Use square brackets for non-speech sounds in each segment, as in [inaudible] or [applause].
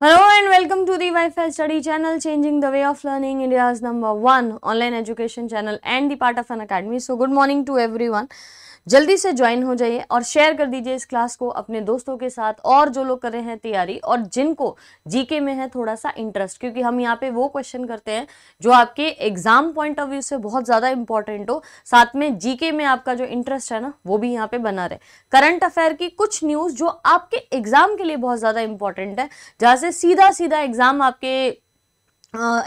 Hello and welcome to the Wi-Fi Study channel, changing the way of learning, India's number one online education channel and the part of an academy. So, good morning to everyone. जल्दी से join हो जाइए और share कर दीजिए इस class को अपने दोस्तों के साथ और जो लोग कर रहे हैं तैयारी और जिनको जीके में है थोड़ा सा इंटरेस्ट क्योंकि हम यहाँ पे वो क्वेश्चन करते हैं जो आपके एग्जाम पॉइंट ऑफ व्यू से बहुत ज़्यादा इंपॉर्टेंट हो साथ में जीके में आपका जो इंटरेस्ट है ना वो भी यहाँ पे बना रहे करंट अफेयर की कुछ न्यूज़ जो आपके एग्जाम के लिए बहुत ज़्यादा इंपॉर्टेंट है जहाँ से सीधा सीधा एग्जाम आपके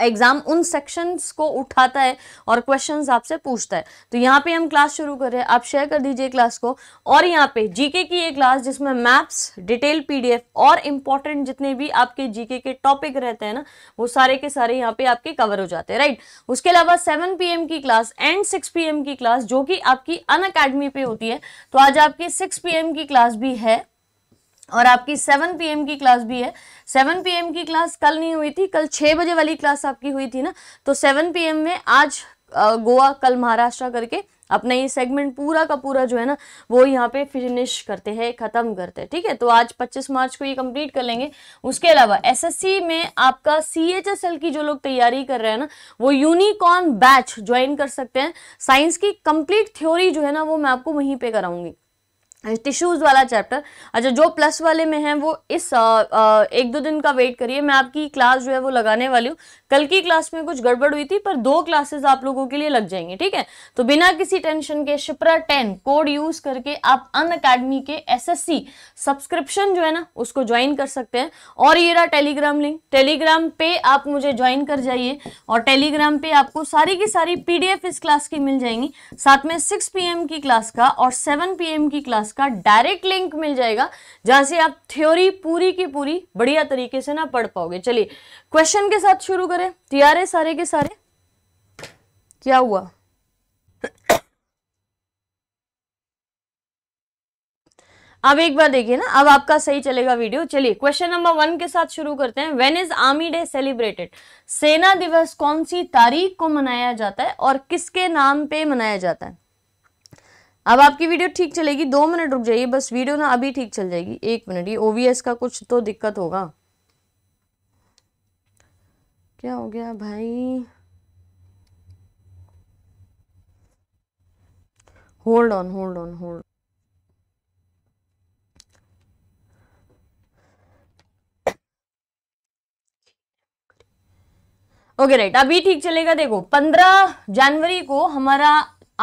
एग्ज़ाम उन सेक्शंस को उठाता है और क्वेश्चंस आपसे पूछता है तो यहाँ पे हम क्लास शुरू कर रहे हैं आप शेयर कर दीजिए क्लास को और यहाँ पे जीके की ये क्लास जिसमें मैप्स डिटेल पीडीएफ और इम्पोर्टेंट जितने भी आपके जीके के टॉपिक रहते हैं ना वो सारे के सारे यहाँ पे आपके कवर हो जाते हैं राइट उसके अलावा सेवन पी की क्लास एंड सिक्स पी की क्लास जो कि आपकी अन अकेडमी पे होती है तो आज आपकी सिक्स पी की क्लास भी है और आपकी 7 पीएम की क्लास भी है 7 पीएम की क्लास कल नहीं हुई थी कल 6 बजे वाली क्लास आपकी हुई थी ना तो 7 पीएम में आज गोवा कल महाराष्ट्र करके अपना ये सेगमेंट पूरा का पूरा जो है ना वो यहाँ पे फिनिश करते हैं ख़त्म करते हैं ठीक है तो आज 25 मार्च को ये कंप्लीट कर लेंगे उसके अलावा एसएससी में आपका सीएचएसएल की जो लोग तैयारी कर रहे हैं ना वो यूनिकॉर्न बैच ज्वाइन कर सकते हैं साइंस की कंप्लीट थ्योरी जो है ना वो मैं आपको वहीं पर कराऊंगी टिश्यूज़ वाला चैप्टर अच्छा जो प्लस वाले में है वो इस आ, आ, एक दो दिन का वेट करिए मैं आपकी क्लास जो है वो लगाने वाली हूँ कल की क्लास में कुछ गड़बड़ हुई थी पर दो क्लासेस आप लोगों के लिए लग जाएंगी ठीक है तो बिना किसी टेंशन के शिप्रा टेन कोड यूज करके आप अन अकेडमी के एसएससी सब्सक्रिप्शन जो है ना उसको ज्वाइन कर सकते हैं और ये रहा टेलीग्राम लिंक टेलीग्राम पे आप मुझे ज्वाइन कर जाइए और टेलीग्राम पे आपको सारी की सारी एफ इस क्लास की मिल जाएंगी साथ में सिक्स पी की क्लास का और सेवन पी की क्लास क्लास का डायरेक्ट लिंक मिल जाएगा जहां से आप थ्योरी पूरी की पूरी बढ़िया तरीके से ना पढ़ पाओगे चलिए क्वेश्चन के साथ शुरू करें तैयार है सारे के सारे क्या हुआ अब एक बार देखिए ना अब आपका सही चलेगा वीडियो चलिए क्वेश्चन नंबर वन के साथ शुरू करते हैं when is army day celebrated सेना दिवस कौन सी तारीख को मनाया जाता है और किसके नाम पे मनाया जाता है अब आपकी वीडियो ठीक चलेगी दो मिनट रुक जाइए बस वीडियो ना अभी ठीक चल जाएगी एक मिनट ये ओवीएस का कुछ तो दिक्कत होगा क्या हो गया भाई hold on hold on hold okay right अभी ठीक चलेगा देखो पंद्रह जनवरी को हमारा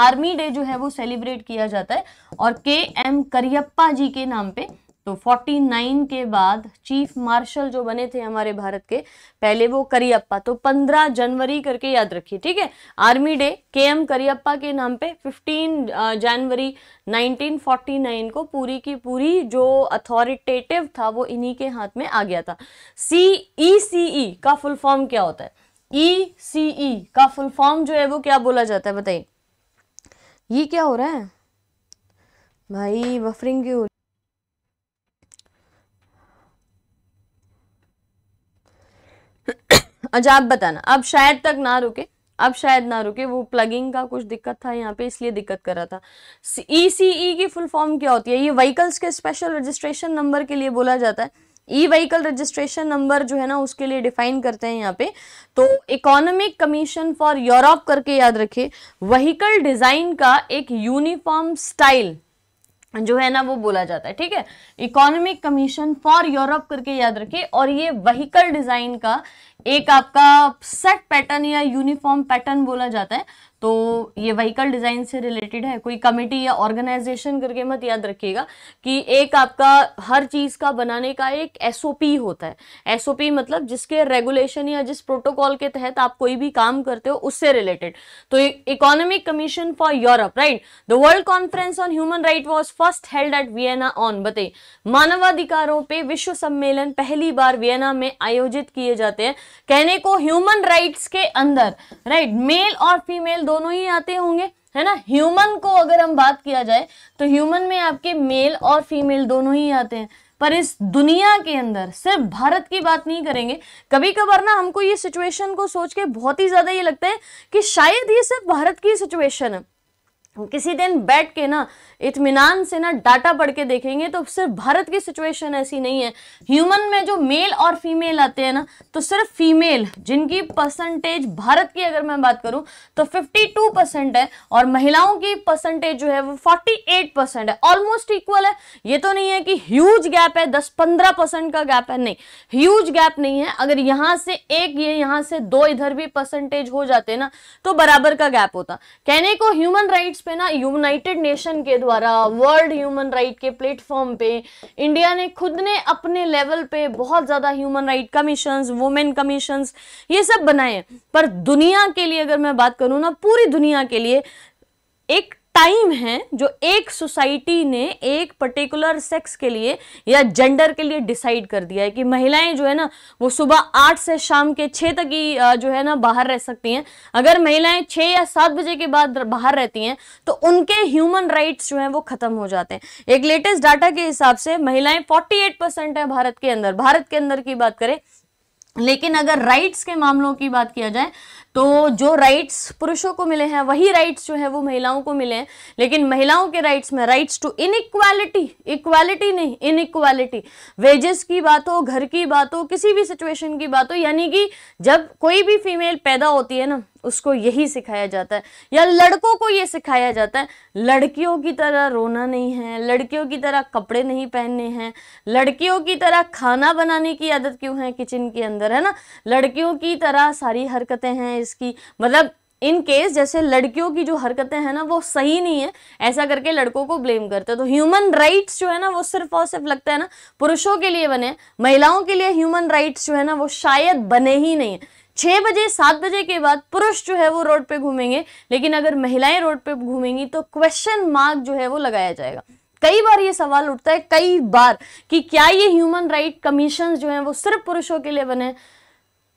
आर्मी डे जो है वो सेलिब्रेट किया जाता है और के एम करियप्पा जी के नाम पे तो 49 के बाद चीफ मार्शल जो बने थे हमारे भारत के पहले वो करियप्पा तो 15 जनवरी करके याद रखिए ठीक है army day K M Cariappa के नाम पे 15 जनवरी 1949 को पूरी की पूरी जो अथॉरिटेटिव था वो इन्हीं के हाथ में आ गया था सी ई सी ई का फुल फॉर्म क्या होता है ई सी ई का फुल फॉर्म जो है वो क्या बोला जाता है बताइए ये क्या हो रहा है भाई बफरिंग क्यों हो [coughs] अच्छा आप बताना अब शायद तक ना रुके अब शायद ना रुके वो प्लगिंग का कुछ दिक्कत था यहाँ पे इसलिए दिक्कत कर रहा था E C E e e की फुल फॉर्म क्या होती है ये व्हीकल्स के स्पेशल रजिस्ट्रेशन नंबर के लिए बोला जाता है ई व्हीकल रजिस्ट्रेशन नंबर जो है ना उसके लिए डिफाइन करते हैं यहाँ पे तो इकोनॉमिक कमीशन फॉर यूरोप करके याद रखे व्हीकल डिजाइन का एक यूनिफॉर्म स्टाइल जो है ना वो बोला जाता है ठीक है इकोनॉमिक कमीशन फॉर यूरोप करके याद रखे और ये व्हीकल डिजाइन का एक आपका सेट पैटर्न या यूनिफॉर्म पैटर्न बोला जाता है तो ये व्हीकल डिज़ाइन से रिलेटेड है कोई कमेटी या ऑर्गेनाइजेशन करके मत याद रखिएगा कि एक आपका हर चीज़ का बनाने का एक एसओपी होता है एसओपी मतलब जिसके रेगुलेशन या जिस प्रोटोकॉल के तहत आप कोई भी काम करते हो उससे रिलेटेड तो economic commission for Europe right the world conference on human right was first held at Vienna on बते मानवाधिकारों पर विश्व सम्मेलन पहली बार वियना में आयोजित किए जाते हैं कहने को ह्यूमन राइट्स के अंदर राइट मेल और फीमेल दोनों ही आते होंगे है ना ह्यूमन को अगर हम बात किया जाए तो ह्यूमन में आपके मेल और फीमेल दोनों ही आते हैं पर इस दुनिया के अंदर सिर्फ भारत की बात नहीं करेंगे कभी कभार ना हमको ये सिचुएशन को सोच के बहुत ही ज़्यादा ये लगता है कि शायद ये सिर्फ भारत की सिचुएशन है किसी दिन बैठ के ना इतमान से ना डाटा पढ़ के देखेंगे तो सिर्फ भारत की सिचुएशन ऐसी नहीं है ह्यूमन में जो मेल और फीमेल आते हैं ना तो सिर्फ फीमेल जिनकी परसेंटेज भारत की अगर मैं बात करूं तो 52 परसेंट है और महिलाओं की परसेंटेज जो है वो 48 परसेंट है ऑलमोस्ट इक्वल है ये तो नहीं है कि ह्यूज गैप है दस पंद्रह परसेंट का गैप है नहीं ह्यूज गैप नहीं है अगर यहाँ से एक ये यहाँ से दो इधर भी परसेंटेज हो जाते ना तो बराबर का गैप होता कहने को ह्यूमन राइट्स पे ना यूनाइटेड नेशन के द्वारा वर्ल्ड ह्यूमन राइट के प्लेटफॉर्म पे इंडिया ने खुद ने अपने लेवल पे बहुत ज़्यादा human right commissions women commissions ये सब बनाए पर दुनिया के लिए अगर मैं बात करूँ ना पूरी दुनिया के लिए एक टाइम है जो एक सोसाइटी ने एक पर्टिकुलर सेक्स के लिए या जेंडर के लिए डिसाइड कर दिया है कि महिलाएं जो है ना वो सुबह आठ से शाम के छः तक ही जो है ना बाहर रह सकती हैं अगर महिलाएं छः या सात बजे के बाद बाहर रहती हैं तो उनके ह्यूमन राइट्स जो हैं वो ख़त्म हो जाते हैं एक लेटेस्ट डाटा के हिसाब से महिलाएं फोर्टी परसेंट है भारत के अंदर भारत के अंदर की बात करें लेकिन अगर राइट्स के मामलों की बात किया जाए तो जो राइट्स पुरुषों को मिले हैं वही राइट्स जो है वो महिलाओं को मिले हैं लेकिन महिलाओं के राइट्स में राइट्स टू इनइक्वालिटी इक्वालिटी नहीं इनइक्वालिटी वेजेस की बात हो घर की बात हो किसी भी सिचुएशन की बात हो यानी कि जब कोई भी फीमेल पैदा होती है ना उसको यही सिखाया जाता है या लड़कों को ये सिखाया जाता है लड़कियों की तरह रोना नहीं है लड़कियों की तरह कपड़े नहीं पहनने हैं लड़कियों की तरह खाना बनाने की आदत क्यों है किचन के अंदर है ना लड़कियों की तरह सारी हरकतें हैं हैं इसकी मतलब इन केस जैसे लड़कियों की जो हरकतें हैं ना वो सही नहीं है ऐसा करके लड़कों को ब्लेम करते हैं तो ह्यूमन राइट्स जो है ना वो सिर्फ और सिर्फ लगता है ना पुरुषों के लिए बने महिलाओं के लिए ह्यूमन राइट्स जो है ना वो शायद बने ही नहीं है छः बजे सात बजे के बाद पुरुष जो है वो रोड पे घूमेंगे लेकिन अगर महिलाएं रोड पे घूमेंगी तो क्वेश्चन मार्क जो है वो लगाया जाएगा कई बार ये सवाल उठता है कई बार कि क्या ये ह्यूमन राइट कमीशन जो है वो सिर्फ पुरुषों के लिए बने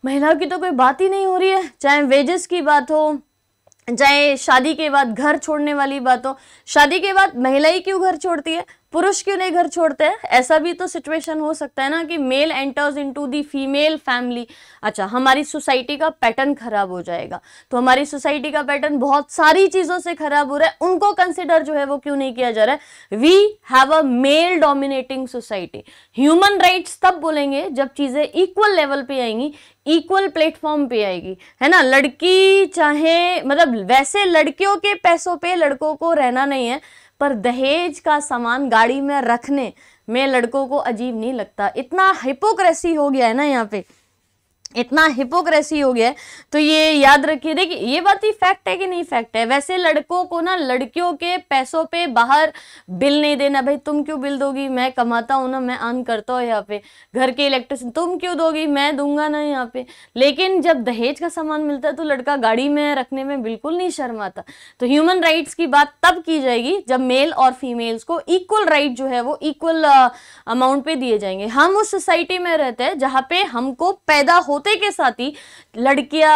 महिलाओं की तो कोई बात ही नहीं हो रही है चाहे वेजेस की बात हो चाहे शादी के बाद घर छोड़ने वाली बात हो शादी के बाद महिला ही क्यों घर छोड़ती है पुरुष क्यों नहीं घर छोड़ते हैं ऐसा भी तो सिचुएशन हो सकता है ना कि male enters into the female family अच्छा हमारी सोसाइटी का पैटर्न खराब हो जाएगा तो हमारी सोसाइटी का पैटर्न बहुत सारी चीज़ों से खराब हो रहा है उनको कंसिडर जो है वो क्यों नहीं किया जा रहा है we have a male dominating society human rights तब बोलेंगे जब चीज़ें इक्वल लेवल पे आएंगी इक्वल प्लेटफॉर्म पे आएगी है ना लड़की चाहे मतलब वैसे लड़कियों के पैसों पे लड़कों को रहना नहीं है पर दहेज का सामान गाड़ी में रखने में लड़कों को अजीब नहीं लगता इतना हिपोक्रेसी हो गया है ना यहाँ पे इतना हिपोक्रेसी हो गया है तो ये याद रखिए देखिए ये बात ही फैक्ट है कि नहीं फैक्ट है वैसे लड़कों को ना लड़कियों के पैसों पे बाहर बिल नहीं देना भाई तुम क्यों बिल दोगी मैं कमाता हूँ ना मैं अन करता हूँ यहाँ पे घर के इलेक्ट्रिसिटी तुम क्यों दोगी मैं दूंगा ना यहाँ पे लेकिन जब दहेज का सामान मिलता है तो लड़का गाड़ी में रखने में बिल्कुल नहीं शर्माता तो ह्यूमन राइट्स की बात तब की जाएगी जब मेल और फीमेल्स को इक्वल राइट जो है वो इक्वल अमाउंट पे दिए जाएंगे हम उस सोसाइटी में रहते हैं जहाँ पे हमको पैदा हो होते के साथ ही लड़कियां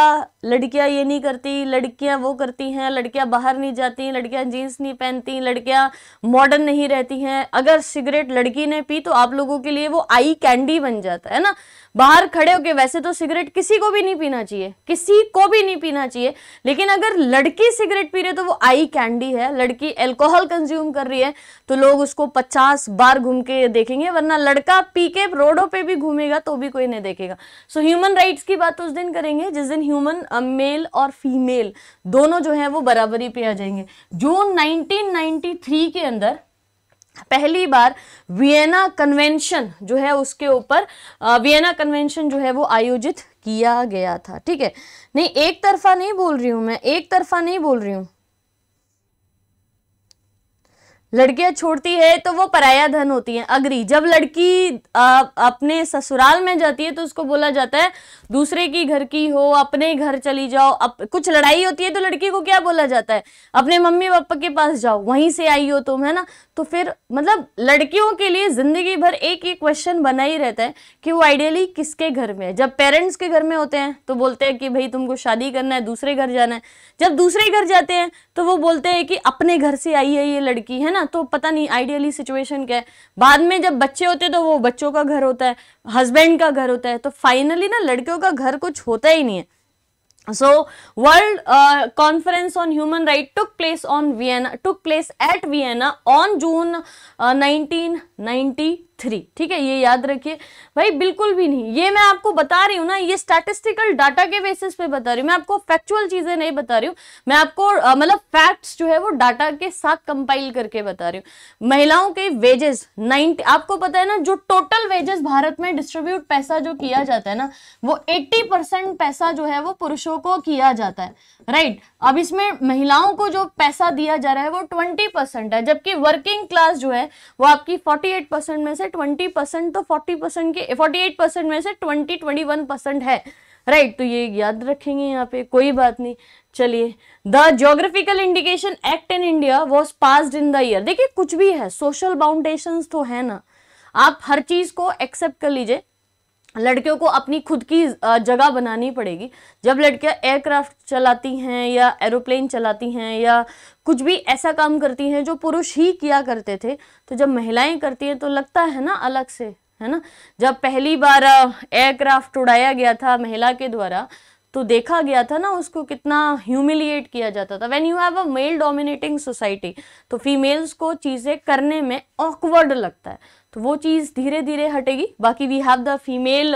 लड़कियां ये नहीं करती लड़कियां वो करती हैं लड़कियां बाहर नहीं जाती लड़कियां जीन्स नहीं पहनती लड़कियां मॉडर्न नहीं रहती हैं अगर सिगरेट लड़की ने पी तो आप लोगों के लिए वो आई कैंडी बन जाता है ना बाहर खड़े होके वैसे तो सिगरेट किसी को भी नहीं पीना चाहिए किसी को भी नहीं पीना चाहिए लेकिन अगर लड़की सिगरेट पी रही है तो वो आई कैंडी है लड़की एल्कोहल कंज्यूम कर रही है तो लोग उसको पचास बार घूम के देखेंगे वरना लड़का पी के रोडों पर भी घूमेगा तो भी कोई नहीं देखेगा सो ह्यूमन राइट्स की बात उस दिन करेंगे जिस दिन ह्यूमन मेल और फीमेल दोनों जो है वो बराबरी पे आ जाएंगे जून नाइनटीन के अंदर पहली बार वियना कन्वेंशन जो है उसके ऊपर वियना कन्वेंशन जो है वो आयोजित किया गया था ठीक है नहीं एक तरफा नहीं बोल रही हूँ मैं एक तरफा नहीं बोल रही हूँ लड़कियां छोड़ती है तो वो पराया धन होती हैं अगरी जब लड़की आ, अपने ससुराल में जाती है तो उसको बोला जाता है दूसरे की घर की हो अपने घर चली जाओ अप, कुछ लड़ाई होती है तो लड़की को क्या बोला जाता है अपने मम्मी पापा के पास जाओ वहीं से आई हो तुम है ना तो फिर मतलब लड़कियों के लिए ज़िंदगी भर एक ही क्वेश्चन बना ही रहता है कि वो आइडियली किसके घर में है जब पेरेंट्स के घर में होते हैं तो बोलते हैं कि भाई तुमको शादी करना है दूसरे घर जाना है जब दूसरे घर जाते हैं तो वो बोलते हैं कि अपने घर से आई है ये लड़की है ना तो पता नहीं आइडियली सिचुएशन क्या है बाद में जब बच्चे होते तो वो बच्चों का घर होता है हस्बैंड का घर होता है तो फाइनली ना लड़कियों का घर कुछ होता ही नहीं है so world conference on human right took place on Vienna took place at Vienna on June nineteen ninety three ठीक है ये याद रखिए भाई बिल्कुल भी नहीं ये मैं आपको बता रही हूँ ना ये स्टैटिस्टिकल डाटा के बेसिस पे बता रही हूँ मैं आपको फैक्चुअल चीजें नहीं बता रही हूँ मैं आपको मतलब फैक्ट्स जो है वो डाटा के साथ कंपाइल करके बता रही हूँ महिलाओं के वेजेस नाइनटी आपको पता है ना जो टोटल वेजेस भारत में डिस्ट्रीब्यूट पैसा जो किया जाता है ना वो एट्टी पैसा जो है वो पुरुषों को किया जाता है राइट अब इसमें महिलाओं को जो पैसा दिया जा रहा है वो ट्वेंटी है जबकि वर्किंग क्लास जो है वो आपकी फोर्टी में से से 20 परसेंट तो फोर्टी परसेंट के फोर्टी एट परसेंट में से ट्वेंटी ट्वेंटी वन परसेंट है राइट right, तो ये याद रखेंगे यहाँ पे कोई बात नहीं चलिए the geographical indication act in India was passed in the year देखिए कुछ भी है सोशल बाउंडेशन तो है ना आप हर चीज को एक्सेप्ट कर लीजिए लड़कियों को अपनी खुद की जगह बनानी पड़ेगी जब लड़कियां एयरक्राफ्ट चलाती हैं या एरोप्लेन चलाती हैं या कुछ भी ऐसा काम करती हैं जो पुरुष ही किया करते थे तो जब महिलाएं करती हैं तो लगता है ना अलग से है ना जब पहली बार एयरक्राफ्ट उड़ाया गया था महिला के द्वारा तो देखा गया था ना उसको कितना ह्यूमिलिएट किया जाता था when you have a male dominating society तो फीमेल्स को चीज़ें करने में ऑकवर्ड लगता है तो वो चीज़ धीरे धीरे हटेगी बाकी वी हैव द फीमेल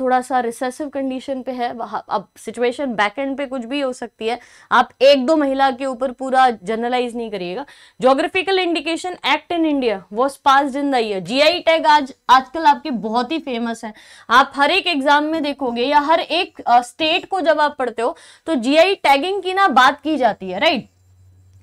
थोड़ा सा रिसेसिव कंडीशन पे है अब सिचुएशन बैक एंड पे कुछ भी हो सकती है आप एक दो महिला के ऊपर पूरा जनरलाइज नहीं करिएगा geographical indication act in India was pass in the year I tag आज आजकल आपके बहुत ही फेमस है आप हर एक एग्जाम में देखोगे या हर एक स्टेट को जब आप पढ़ते हो तो जी टैगिंग की ना बात की जाती है right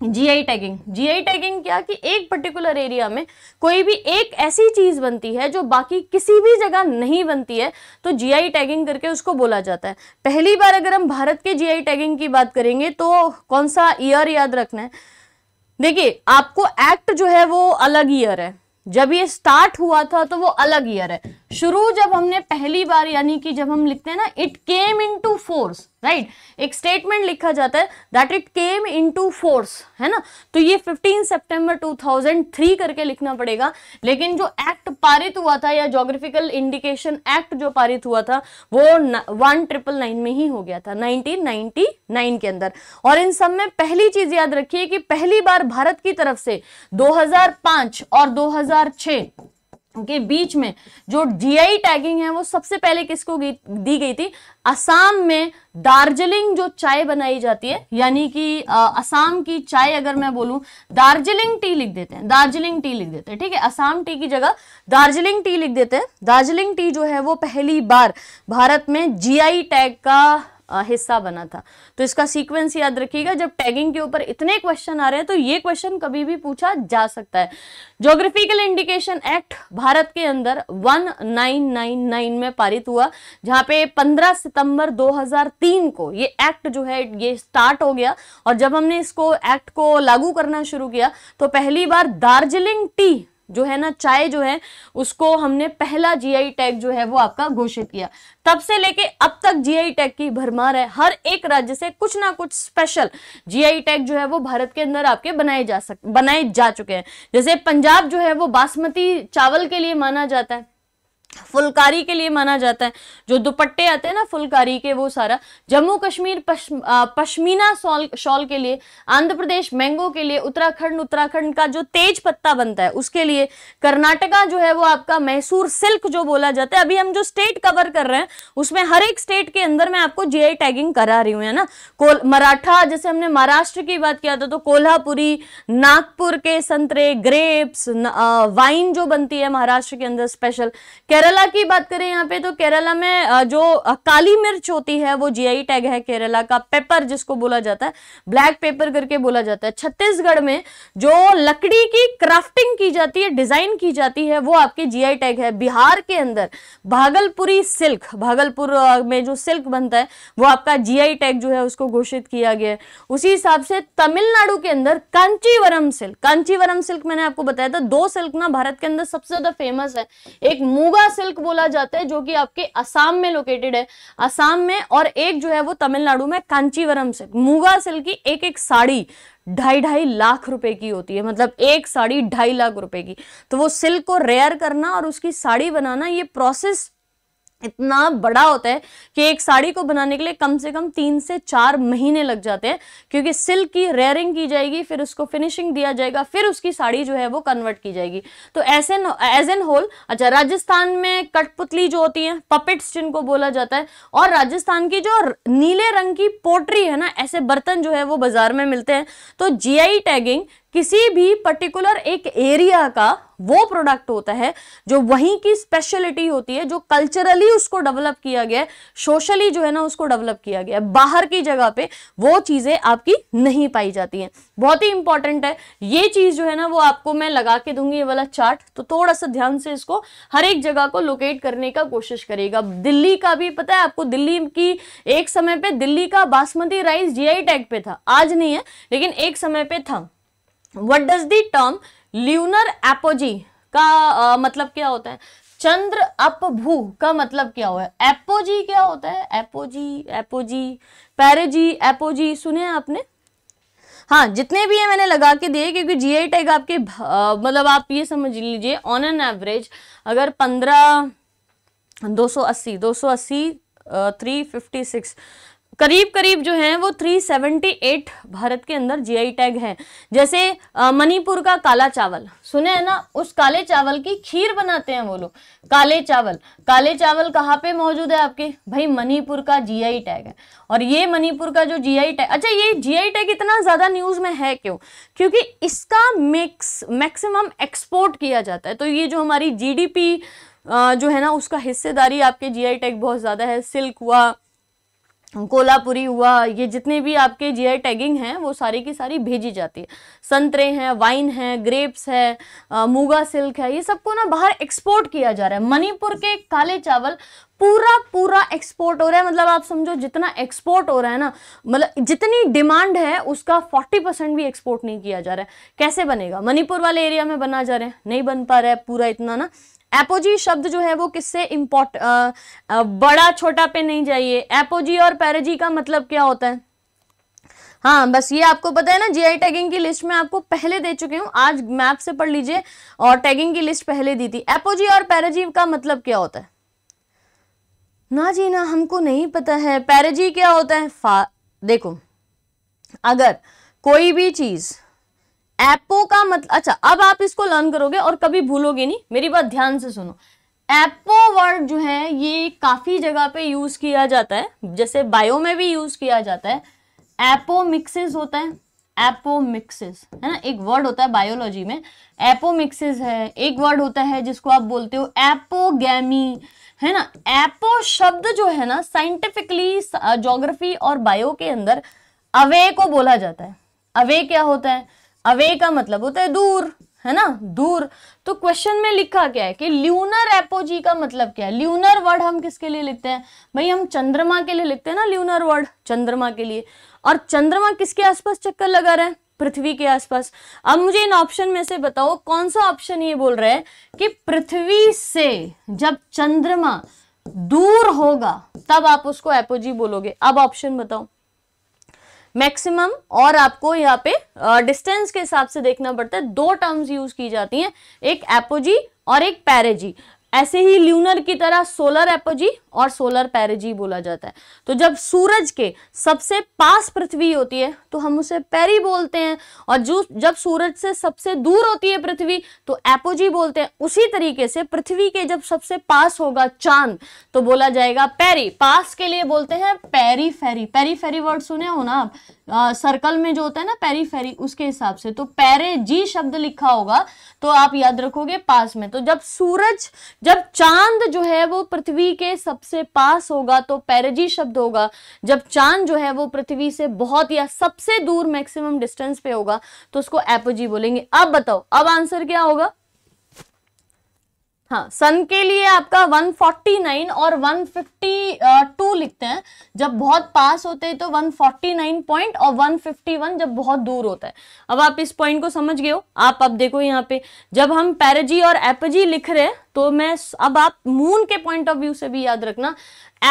GI tagging GI tagging क्या कि एक पर्टिकुलर एरिया में कोई भी एक ऐसी चीज़ बनती है जो बाकी किसी भी जगह नहीं बनती है तो जीआई टैगिंग करके उसको बोला जाता है पहली बार अगर हम भारत के जीआई टैगिंग की बात करेंगे तो कौन सा ईयर याद रखना है देखिए आपको एक्ट जो है वो अलग ईयर है जब ये स्टार्ट हुआ था तो वो अलग ईयर है शुरू जब हमने पहली बार यानी कि जब हम लिखते हैं ना it came into force right एक स्टेटमेंट लिखा जाता है that it came into force है ना तो ये 15 सितंबर 2003 करके लिखना पड़ेगा लेकिन जो एक्ट पारित हुआ था या जोग्राफिकल इंडिकेशन एक्ट जो पारित हुआ था वो वन ट्रिपल नाइन में ही हो गया था नाइनटीन के अंदर और इन सब में पहली चीज याद रखिए कि पहली बार भारत की तरफ से दो और दो के बीच में जो जीआई टैगिंग है वो सबसे पहले किसको दी गई थी असम में दार्जिलिंग जो चाय बनाई जाती है यानी कि असम की चाय अगर मैं बोलूं दार्जिलिंग टी लिख देते हैं दार्जिलिंग टी लिख देते हैं ठीक है असम टी की जगह दार्जिलिंग टी लिख देते हैं दार्जिलिंग टी जो है वो पहली बार भारत में जीआई टैग का हिस्सा बना था तो इसका सीक्वेंस याद रखिएगा जब टैगिंग के ऊपर इतने क्वेश्चन आ रहे हैं तो ये क्वेश्चन कभी भी पूछा जा सकता है ज्योग्राफिकल इंडिकेशन एक्ट भारत के अंदर 1999 में पारित हुआ जहां पे 15 सितंबर 2003 को ये एक्ट जो है ये स्टार्ट हो गया और जब हमने इसको एक्ट को लागू करना शुरू किया तो पहली बार दार्जिलिंग टी जो है ना चाय जो है उसको हमने पहला जीआई टैग जो है वो आपका घोषित किया तब से लेके अब तक जीआई टैग की भरमार है हर एक राज्य से कुछ ना कुछ स्पेशल जीआई टैग जो है वो भारत के अंदर आपके बनाए जा सक बनाए जा चुके हैं जैसे पंजाब जो है वो बासमती चावल के लिए माना जाता है फुलकारी के लिए माना जाता है जो दुपट्टे आते हैं ना फुलकारी के वो सारा जम्मू कश्मीर पश्मीना शॉल शॉल के लिए आंध्र प्रदेश मैंगो के लिए उत्तराखंड उत्तराखंड का जो तेज पत्ता बनता है उसके लिए कर्नाटका जो है वो आपका मैसूर सिल्क जो बोला जाता है अभी हम जो स्टेट कवर कर रहे हैं उसमें हर एक स्टेट के अंदर मैं आपको जी टैगिंग करा रही हूँ है ना कोल मराठा जैसे हमने महाराष्ट्र की बात किया था तो कोल्हापुरी नागपुर के संतरे ग्रेप्स वाइन जो बनती है महाराष्ट्र के अंदर स्पेशल केरल केरला की बात करें यहाँ पे तो केरला में जो काली मिर्च होती है वो जीआई टैग है केरला का पेपर जिसको बोला जाता है ब्लैक पेपर करके बोला जाता है छत्तीसगढ़ में जो लकड़ी की क्राफ्टिंग की जाती है डिजाइन की जाती है वो आपके जीआई टैग है बिहार के अंदर भागलपुरी सिल्क भागलपुर में जो सिल्क बनता है वो आपका आई टैग जो है उसको घोषित किया गया है उसी हिसाब से तमिलनाडु के अंदर कांचीवरम सिल्क कांचीवरम सिल्क मैंने आपको बताया था दो सिल्क ना भारत के अंदर सबसे ज्यादा फेमस है एक मूगा सिल्क बोला जाता है जो कि आपके असम में लोकेटेड है असम में और एक जो है वो तमिलनाडु में कांचीवरम सिल्क मूगा सिल्क की एक एक साड़ी ढाई ढाई लाख रुपए की होती है मतलब एक साड़ी ढाई लाख रुपए की तो वो सिल्क को रेयर करना और उसकी साड़ी बनाना ये प्रोसेस इतना बड़ा होता है कि एक साड़ी को बनाने के लिए कम से कम तीन से चार महीने लग जाते हैं क्योंकि सिल्क की रेयरिंग की जाएगी फिर उसको फिनिशिंग दिया जाएगा फिर उसकी साड़ी जो है वो कन्वर्ट की जाएगी तो ऐसे एज एन होल अच्छा राजस्थान में कठपुतली जो होती है पपेट्स जिनको बोला जाता है और राजस्थान की जो नीले रंग की पोट्री है ना ऐसे बर्तन जो है वो बाजार में मिलते हैं तो जी टैगिंग किसी भी पर्टिकुलर एक एरिया का वो प्रोडक्ट होता है जो वहीं की स्पेशलिटी होती है जो कल्चरली उसको डेवलप किया गया है सोशली जो है ना उसको डेवलप किया गया है बाहर की जगह पे वो चीज़ें आपकी नहीं पाई जाती हैं बहुत ही इंपॉर्टेंट है ये चीज़ जो है ना वो आपको मैं लगा के दूंगी ये वाला चार्ट तो थोड़ा सा ध्यान से इसको हर एक जगह को लोकेट करने का कोशिश करेगा दिल्ली का भी पता है आपको दिल्ली की एक समय पर दिल्ली का बासमती राइस जी टैग पे था आज नहीं है लेकिन एक समय पर था what does the term lunar apogee का आ, मतलब क्या होता है चंद्र अपभू का मतलब क्या हुआ है एपोजी क्या होता है एपोजी एपोजी पैरेजी एपोजी सुने आपने हाँ जितने भी हैं मैंने लगा के दिए क्योंकि जी आई टैग आपके मतलब आप ये समझ लीजिए ऑन एन एवरेज अगर पंद्रह दो सौ अस्सी दो सौ अस्सी थ्री फिफ्टी सिक्स करीब करीब जो है वो 378 भारत के अंदर जीआई टैग है जैसे मणिपुर का काला चावल सुने है ना उस काले चावल की खीर बनाते हैं वो लोग काले चावल काले चावल कहाँ पे मौजूद है आपके भाई मणिपुर का जीआई टैग है और ये मणिपुर का जो जीआई टैग अच्छा ये जीआई टैग इतना ज़्यादा न्यूज़ में है क्यों क्योंकि इसका मिक्स मैक्सिमम एक्सपोर्ट किया जाता है तो ये जो हमारी जी जो है ना उसका हिस्सेदारी आपके जी टैग बहुत ज़्यादा है सिल्क हुआ कोलापुरी हुआ ये जितने भी आपके जीआई टैगिंग हैं वो सारी की सारी भेजी जाती है संतरे हैं वाइन है ग्रेप्स है मूगा सिल्क है ये सबको ना बाहर एक्सपोर्ट किया जा रहा है मणिपुर के काले चावल पूरा पूरा एक्सपोर्ट हो रहा है मतलब आप समझो जितना एक्सपोर्ट हो रहा है ना मतलब जितनी डिमांड है उसका 40 परसेंट भी एक्सपोर्ट नहीं किया जा रहा है कैसे बनेगा मणिपुर वाले एरिया में बना जा रहे हैं नहीं बन पा रहा है पूरा इतना ना एपोजी शब्द जो है वो किससे इम्पोर्ट बड़ा छोटा पे नहीं जाइए एपोजी और पैरजी का मतलब क्या होता है हाँ बस ये आपको पता है ना जीआई टैगिंग की लिस्ट में आपको पहले दे चुके हूँ आज मैप से पढ़ लीजिए और टैगिंग की लिस्ट पहले दी थी एपोजी और पैरजी का मतलब क्या होता है ना जी ना हमको नहीं पता है पैरजी क्या होता है फा देखो अगर कोई भी चीज़ एपो का मतलब अच्छा अब आप इसको लर्न करोगे और कभी भूलोगे नहीं मेरी बात ध्यान से सुनो एपो वर्ड जो है ये काफ़ी जगह पे यूज़ किया जाता है जैसे बायो में भी यूज़ किया जाता है एपो मिक्सिस होता है एपो है ना एक वर्ड होता है बायोलॉजी में एपो है एक वर्ड होता है जिसको आप बोलते हो एपोगैमी है ना एपो शब्द जो है ना साइंटिफिकली जोग्राफी और बायो के अंदर अवे को बोला जाता है अवे क्या होता है अवे का मतलब होता है दूर है ना दूर तो क्वेश्चन में लिखा क्या है कि ल्यूनर एपोजी का मतलब क्या है ल्यूनर वर्ड हम किसके लिए लिखते हैं भाई हम चंद्रमा के लिए लिखते हैं ना ल्यूनर वर्ड चंद्रमा के लिए और चंद्रमा किसके आसपास चक्कर लगा रहे हैं पृथ्वी के आसपास अब मुझे इन ऑप्शन में से बताओ कौन सा ऑप्शन ये बोल रहे हैं कि पृथ्वी से जब चंद्रमा दूर होगा तब आप उसको एपोजी बोलोगे अब ऑप्शन बताओ मैक्सिमम और आपको यहाँ पे डिस्टेंस के हिसाब से देखना पड़ता है दो टर्म्स यूज की जाती हैं एक एपोजी और एक पैरेजी ऐसे ही ल्यूनर की तरह सोलर एपोजी और सोलर पैरेजी बोला जाता है तो जब सूरज के सबसे पास पृथ्वी होती है तो हम उसे पैरी बोलते हैं और जो जब सूरज से सबसे दूर होती है पृथ्वी तो एपोजी बोलते हैं उसी तरीके से पृथ्वी के जब सबसे पास होगा चांद तो बोला जाएगा पैरी पास के लिए बोलते हैं पैरी फेरी पैरी फेरी वर्ड सुने हो ना आप आ, सर्कल में जो होता है ना पैरी फेरी उसके हिसाब से तो पैरे जी शब्द लिखा होगा तो आप याद रखोगे पास में तो जब सूरज जब चांद जो है वो पृथ्वी के सब रूप से पास होगा तो पैरजी शब्द होगा जब चांद जो है वो पृथ्वी से बहुत या सबसे दूर मैक्सिमम डिस्टेंस पे होगा तो उसको एपोजी बोलेंगे अब बताओ अब आंसर क्या होगा हाँ सन के लिए आपका 149 और 152 लिखते हैं जब बहुत पास होते हैं तो 149 पॉइंट और 151 जब बहुत दूर होता है अब आप इस पॉइंट को समझ गए हो आप अब देखो यहाँ पे जब हम पैरजी और एपजी लिख रहे हैं तो मैं अब आप मून के पॉइंट ऑफ व्यू से भी याद रखना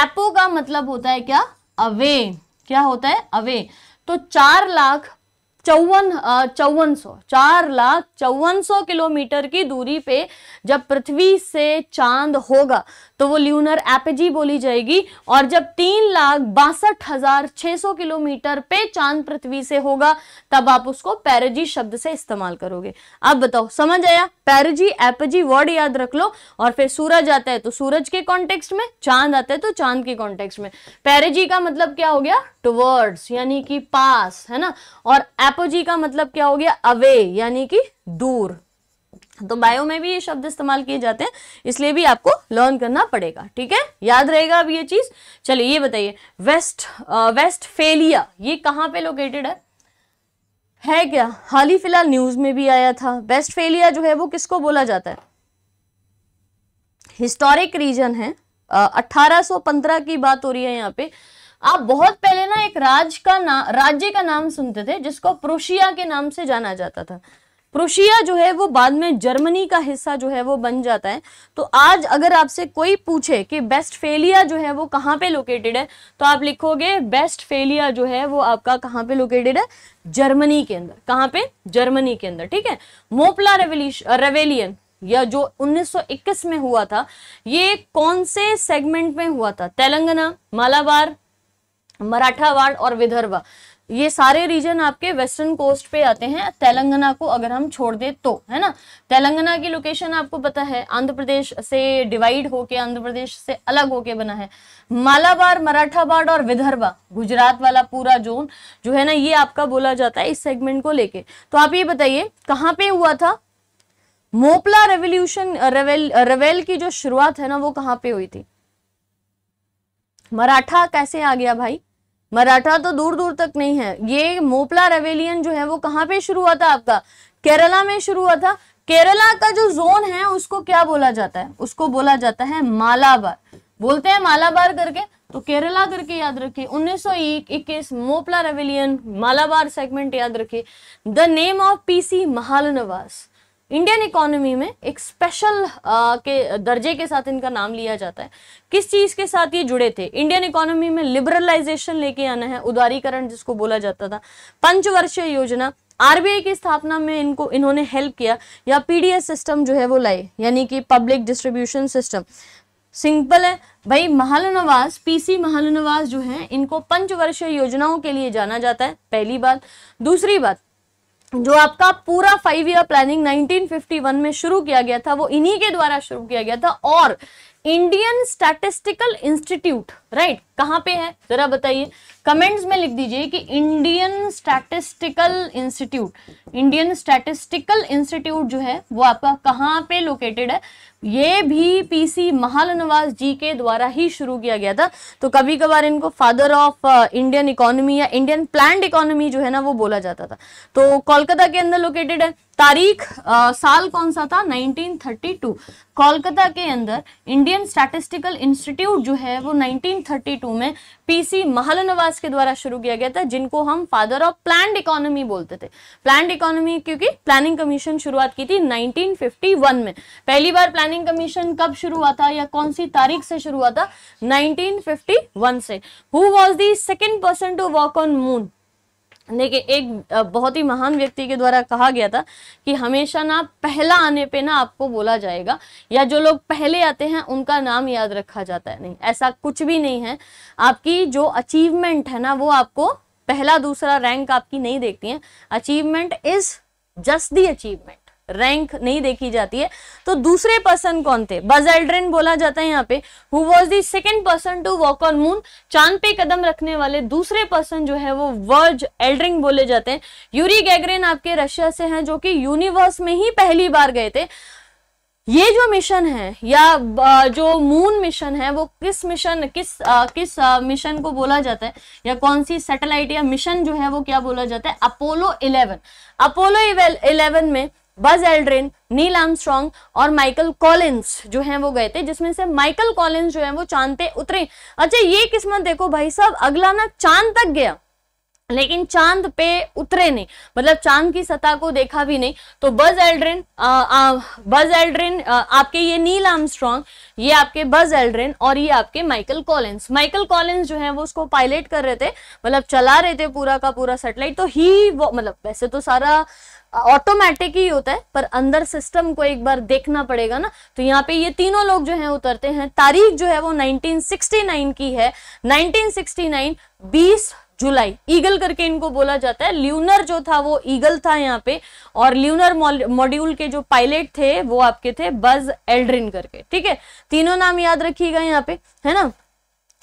एपो का मतलब होता है क्या अवे क्या होता है अवे तो चार लाख चौवन चौवन सौ चार लाख चौवन सौ किलोमीटर की दूरी पे जब पृथ्वी से चांद होगा तो वो ल्यूनर एपेजी बोली जाएगी और जब तीन लाख बासठ हजार छह सौ किलोमीटर पे चांद पृथ्वी से होगा तब आप उसको पैरजी शब्द से इस्तेमाल करोगे अब बताओ समझ आया पैरजी एपेजी वर्ड याद रख लो और फिर सूरज आता है तो सूरज के कॉन्टेक्स्ट में चांद आता है तो चांद के कॉन्टेक्स्ट में पैरजी का मतलब क्या हो गया टूवर्ड्स यानी कि पास है ना और एपोजी का मतलब क्या हो गया अवे यानी कि दूर तो बायो में भी ये शब्द इस्तेमाल किए जाते हैं इसलिए भी आपको लर्न करना पड़ेगा ठीक है याद रहेगा अब ये चीज चलिए ये बताइए वेस्ट आ, वेस्ट फेलिया ये कहाँ पे लोकेटेड है है क्या हाल ही फिलहाल न्यूज में भी आया था वेस्ट फेलिया जो है वो किसको बोला जाता है हिस्टोरिक रीजन है uh, अठारह पंद्रह की बात हो रही है यहाँ पे आप बहुत पहले ना एक राज का नाम राज्य का नाम सुनते थे जिसको प्रोशिया के नाम से जाना जाता था प्रोशिया जो है वो बाद में जर्मनी का हिस्सा जो है वो बन जाता है तो आज अगर आपसे कोई पूछे कि बेस्ट फेलिया जो है वो कहाँ पे लोकेटेड है तो आप लिखोगे बेस्ट फेलिया जो है वो आपका कहाँ पे लोकेटेड है जर्मनी के अंदर कहाँ पे जर्मनी के अंदर ठीक है मोपला रेवल्यूशन रेवेलियन या जो 1921 में हुआ था ये कौन से सेगमेंट में हुआ था तेलंगाना मालाबार मराठावाड़ और विदर्भा ये सारे रीजन आपके वेस्टर्न कोस्ट पे आते हैं तेलंगाना को अगर हम छोड़ दें तो है ना तेलंगाना की लोकेशन आपको पता है आंध्र प्रदेश से डिवाइड होके आंध्र प्रदेश से अलग होके बना है मालाबार मराठाबाड़ और विदर्भा गुजरात वाला पूरा जोन जो है ना ये आपका बोला जाता है इस सेगमेंट को लेके तो आप ये बताइए कहाँ पे हुआ था मोपला रेवल्यूशन रेवेल रेवेल की जो शुरुआत है ना वो कहाँ पे हुई थी मराठा कैसे आ गया भाई मराठा तो दूर दूर तक नहीं है ये मोपला रेवेलियन जो है वो कहाँ पे शुरू हुआ था आपका केरला में शुरू हुआ था केरला का जो जोन है उसको क्या बोला जाता है उसको बोला जाता है मालाबार बोलते हैं मालाबार करके तो केरला करके याद रखिए 1921 मोपला रेवेलियन मालाबार सेगमेंट याद रखिए the name of PC Mahalanobis Indian economy में एक स्पेशल uh, के दर्जे के साथ इनका नाम लिया जाता है किस चीज़ के साथ ये जुड़े थे इंडियन इकोनॉमी में लिबरलाइजेशन लेके आना है उदारीकरण जिसको बोला जाता था पंचवर्षीय योजना आरबीआई की स्थापना में इनको इन्होंने हेल्प किया या पीडीएस सिस्टम जो है वो लाए यानी कि पब्लिक डिस्ट्रीब्यूशन सिस्टम सिंपल है भाई महालनवास पीसी महालनवास जो है इनको पंचवर्षीय योजनाओं के लिए जाना जाता है पहली बात दूसरी बात जो आपका पूरा फाइव ईयर प्लानिंग 1951 में शुरू किया गया था वो इन्हीं के द्वारा शुरू किया गया था और इंडियन स्टैटिस्टिकल इंस्टीट्यूट राइट कहाँ पे है जरा बताइए कमेंट्स में लिख दीजिए कि Indian statistical institute Indian statistical institute जो है वो आपका कहाँ पे लोकेटेड है ये भी पीसी महालनवास जी के द्वारा ही शुरू किया गया था तो कभी कभार इनको फादर ऑफ इंडियन इकोनॉमी या इंडियन प्लान्ड इकोनॉमी जो है ना वो बोला जाता था तो कोलकाता के अंदर लोकेटेड है तारीख आ, uh, साल कौन सा था 1932 कोलकाता के अंदर इंडियन स्टैटिस्टिकल इंस्टीट्यूट जो है वो 1932 थर्टी शुरू में पीसी महलनवास के द्वारा शुरू किया गया था जिनको हम फादर ऑफ प्लान इकोनॉमी बोलते थे प्लान इकोनॉमी क्योंकि प्लानिंग कमीशन शुरुआत की थी 1951 में पहली बार प्लानिंग कमीशन कब शुरू हुआ था या कौन सी तारीख से शुरू हुआ था 1951 से who was the second person to work on moon देखिए एक बहुत ही महान व्यक्ति के द्वारा कहा गया था कि हमेशा ना पहला आने पे ना आपको बोला जाएगा या जो लोग पहले आते हैं उनका नाम याद रखा जाता है नहीं ऐसा कुछ भी नहीं है आपकी जो अचीवमेंट है ना वो आपको पहला दूसरा रैंक आपकी नहीं देखती है achievement is just the achievement rank नहीं देखी जाती है तो दूसरे पर्सन कौन थे बज एल्ड्रिन बोला जाता है यहाँ पे who was the second person to walk on moon चांद पे कदम रखने वाले दूसरे पर्सन जो है वो वर्ज एल्ड्रिंग बोले जाते हैं यूरी गैगरेन आपके रशिया से हैं जो कि यूनिवर्स में ही पहली बार गए थे ये जो मिशन है या जो मून मिशन है वो किस मिशन किस आ, किस आ, मिशन को बोला जाता है या कौन सी सैटेलाइट या मिशन जो है वो क्या बोला जाता है अपोलो 11 अपोलो 11 में बज एल्ड्रिन नील आर्मस्ट्रॉन्ग और माइकल कॉलिंस जो हैं वो गए थे जिसमें से माइकल कॉलिंस जो है वो चांद पे उतरे अच्छा ये किस्मत देखो भाई साहब अगला ना चांद तक गया लेकिन चांद पे उतरे नहीं मतलब चांद की सतह को देखा भी नहीं तो बज एल्ड्रिन बज एल्ड्रिन आपके ये नील आर्मस्ट्रॉन्ग ये आपके बज एल्ड्रिन और ये आपके माइकल कॉलिंस माइकल कॉलिंस जो है वो उसको पायलट कर रहे थे मतलब चला रहे थे पूरा का पूरा सेटेलाइट तो ही वो मतलब वैसे तो सारा ऑटोमेटिक ही होता है पर अंदर सिस्टम को एक बार देखना पड़ेगा ना तो यहाँ पे ये तीनों लोग जो हैं उतरते हैं तारीख जो है वो 1969 की है 1969 20 जुलाई ईगल करके इनको बोला जाता है ल्यूनर जो था वो ईगल था यहाँ पे और ल्यूनर मॉड्यूल के जो पायलट थे वो आपके थे बज एल्ड्रिन करके ठीक है तीनों नाम याद रखिएगा यहाँ पे है ना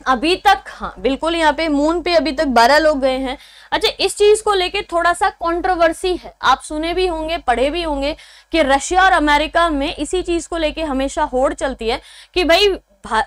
अभी तक हाँ बिल्कुल यहाँ पे मून पे अभी तक बारह लोग गए हैं अच्छा इस चीज को लेके थोड़ा सा कंट्रोवर्सी है आप सुने भी होंगे पढ़े भी होंगे कि रशिया और अमेरिका में इसी चीज को लेके हमेशा होड़ चलती है कि भाई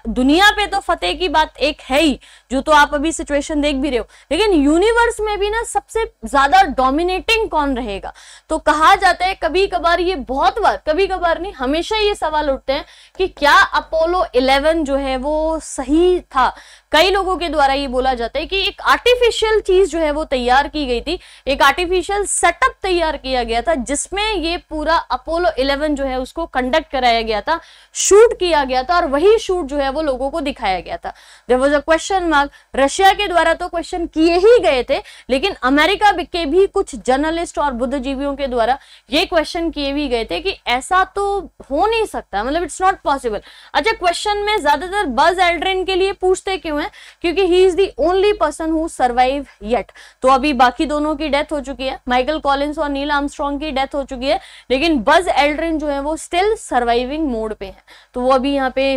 दुनिया पे तो फतेह की बात एक है ही जो तो आप अभी सिचुएशन देख भी रहे हो लेकिन यूनिवर्स में भी ना सबसे ज्यादा डोमिनेटिंग कौन रहेगा तो कहा जाता है कभी कभार ये बहुत बार कभी कभार नहीं हमेशा ये सवाल उठते हैं कि क्या अपोलो 11 जो है वो सही था कई लोगों के द्वारा ये बोला जाता है कि एक आर्टिफिशियल चीज जो है वो तैयार की गई थी एक आर्टिफिशियल सेटअप तैयार किया गया था जिसमें ये पूरा अपोलो 11 जो है उसको कंडक्ट कराया गया था शूट किया गया था और वही शूट जो है वो लोगों को दिखाया गया था there was a question mark Russia के द्वारा तो क्वेश्चन किए ही गए थे लेकिन अमेरिका के भी कुछ जर्नलिस्ट और बुद्धिजीवियों के द्वारा ये क्वेश्चन किए भी गए थे कि ऐसा तो हो नहीं सकता मतलब इट्स नॉट पॉसिबल अच्छा क्वेश्चन में ज्यादातर बज एल्ड्रेन के लिए पूछते क्यों है क्योंकि he is the only person who survive yet तो अभी बाकी दोनों की डेथ हो चुकी है माइकल कॉलिंस और नील आर्मस्ट्रॉन्ग की डेथ हो चुकी है लेकिन बज एल्ड्रिन जो है वो स्टिल सर्वाइविंग मोड पे है तो वो अभी यहाँ पे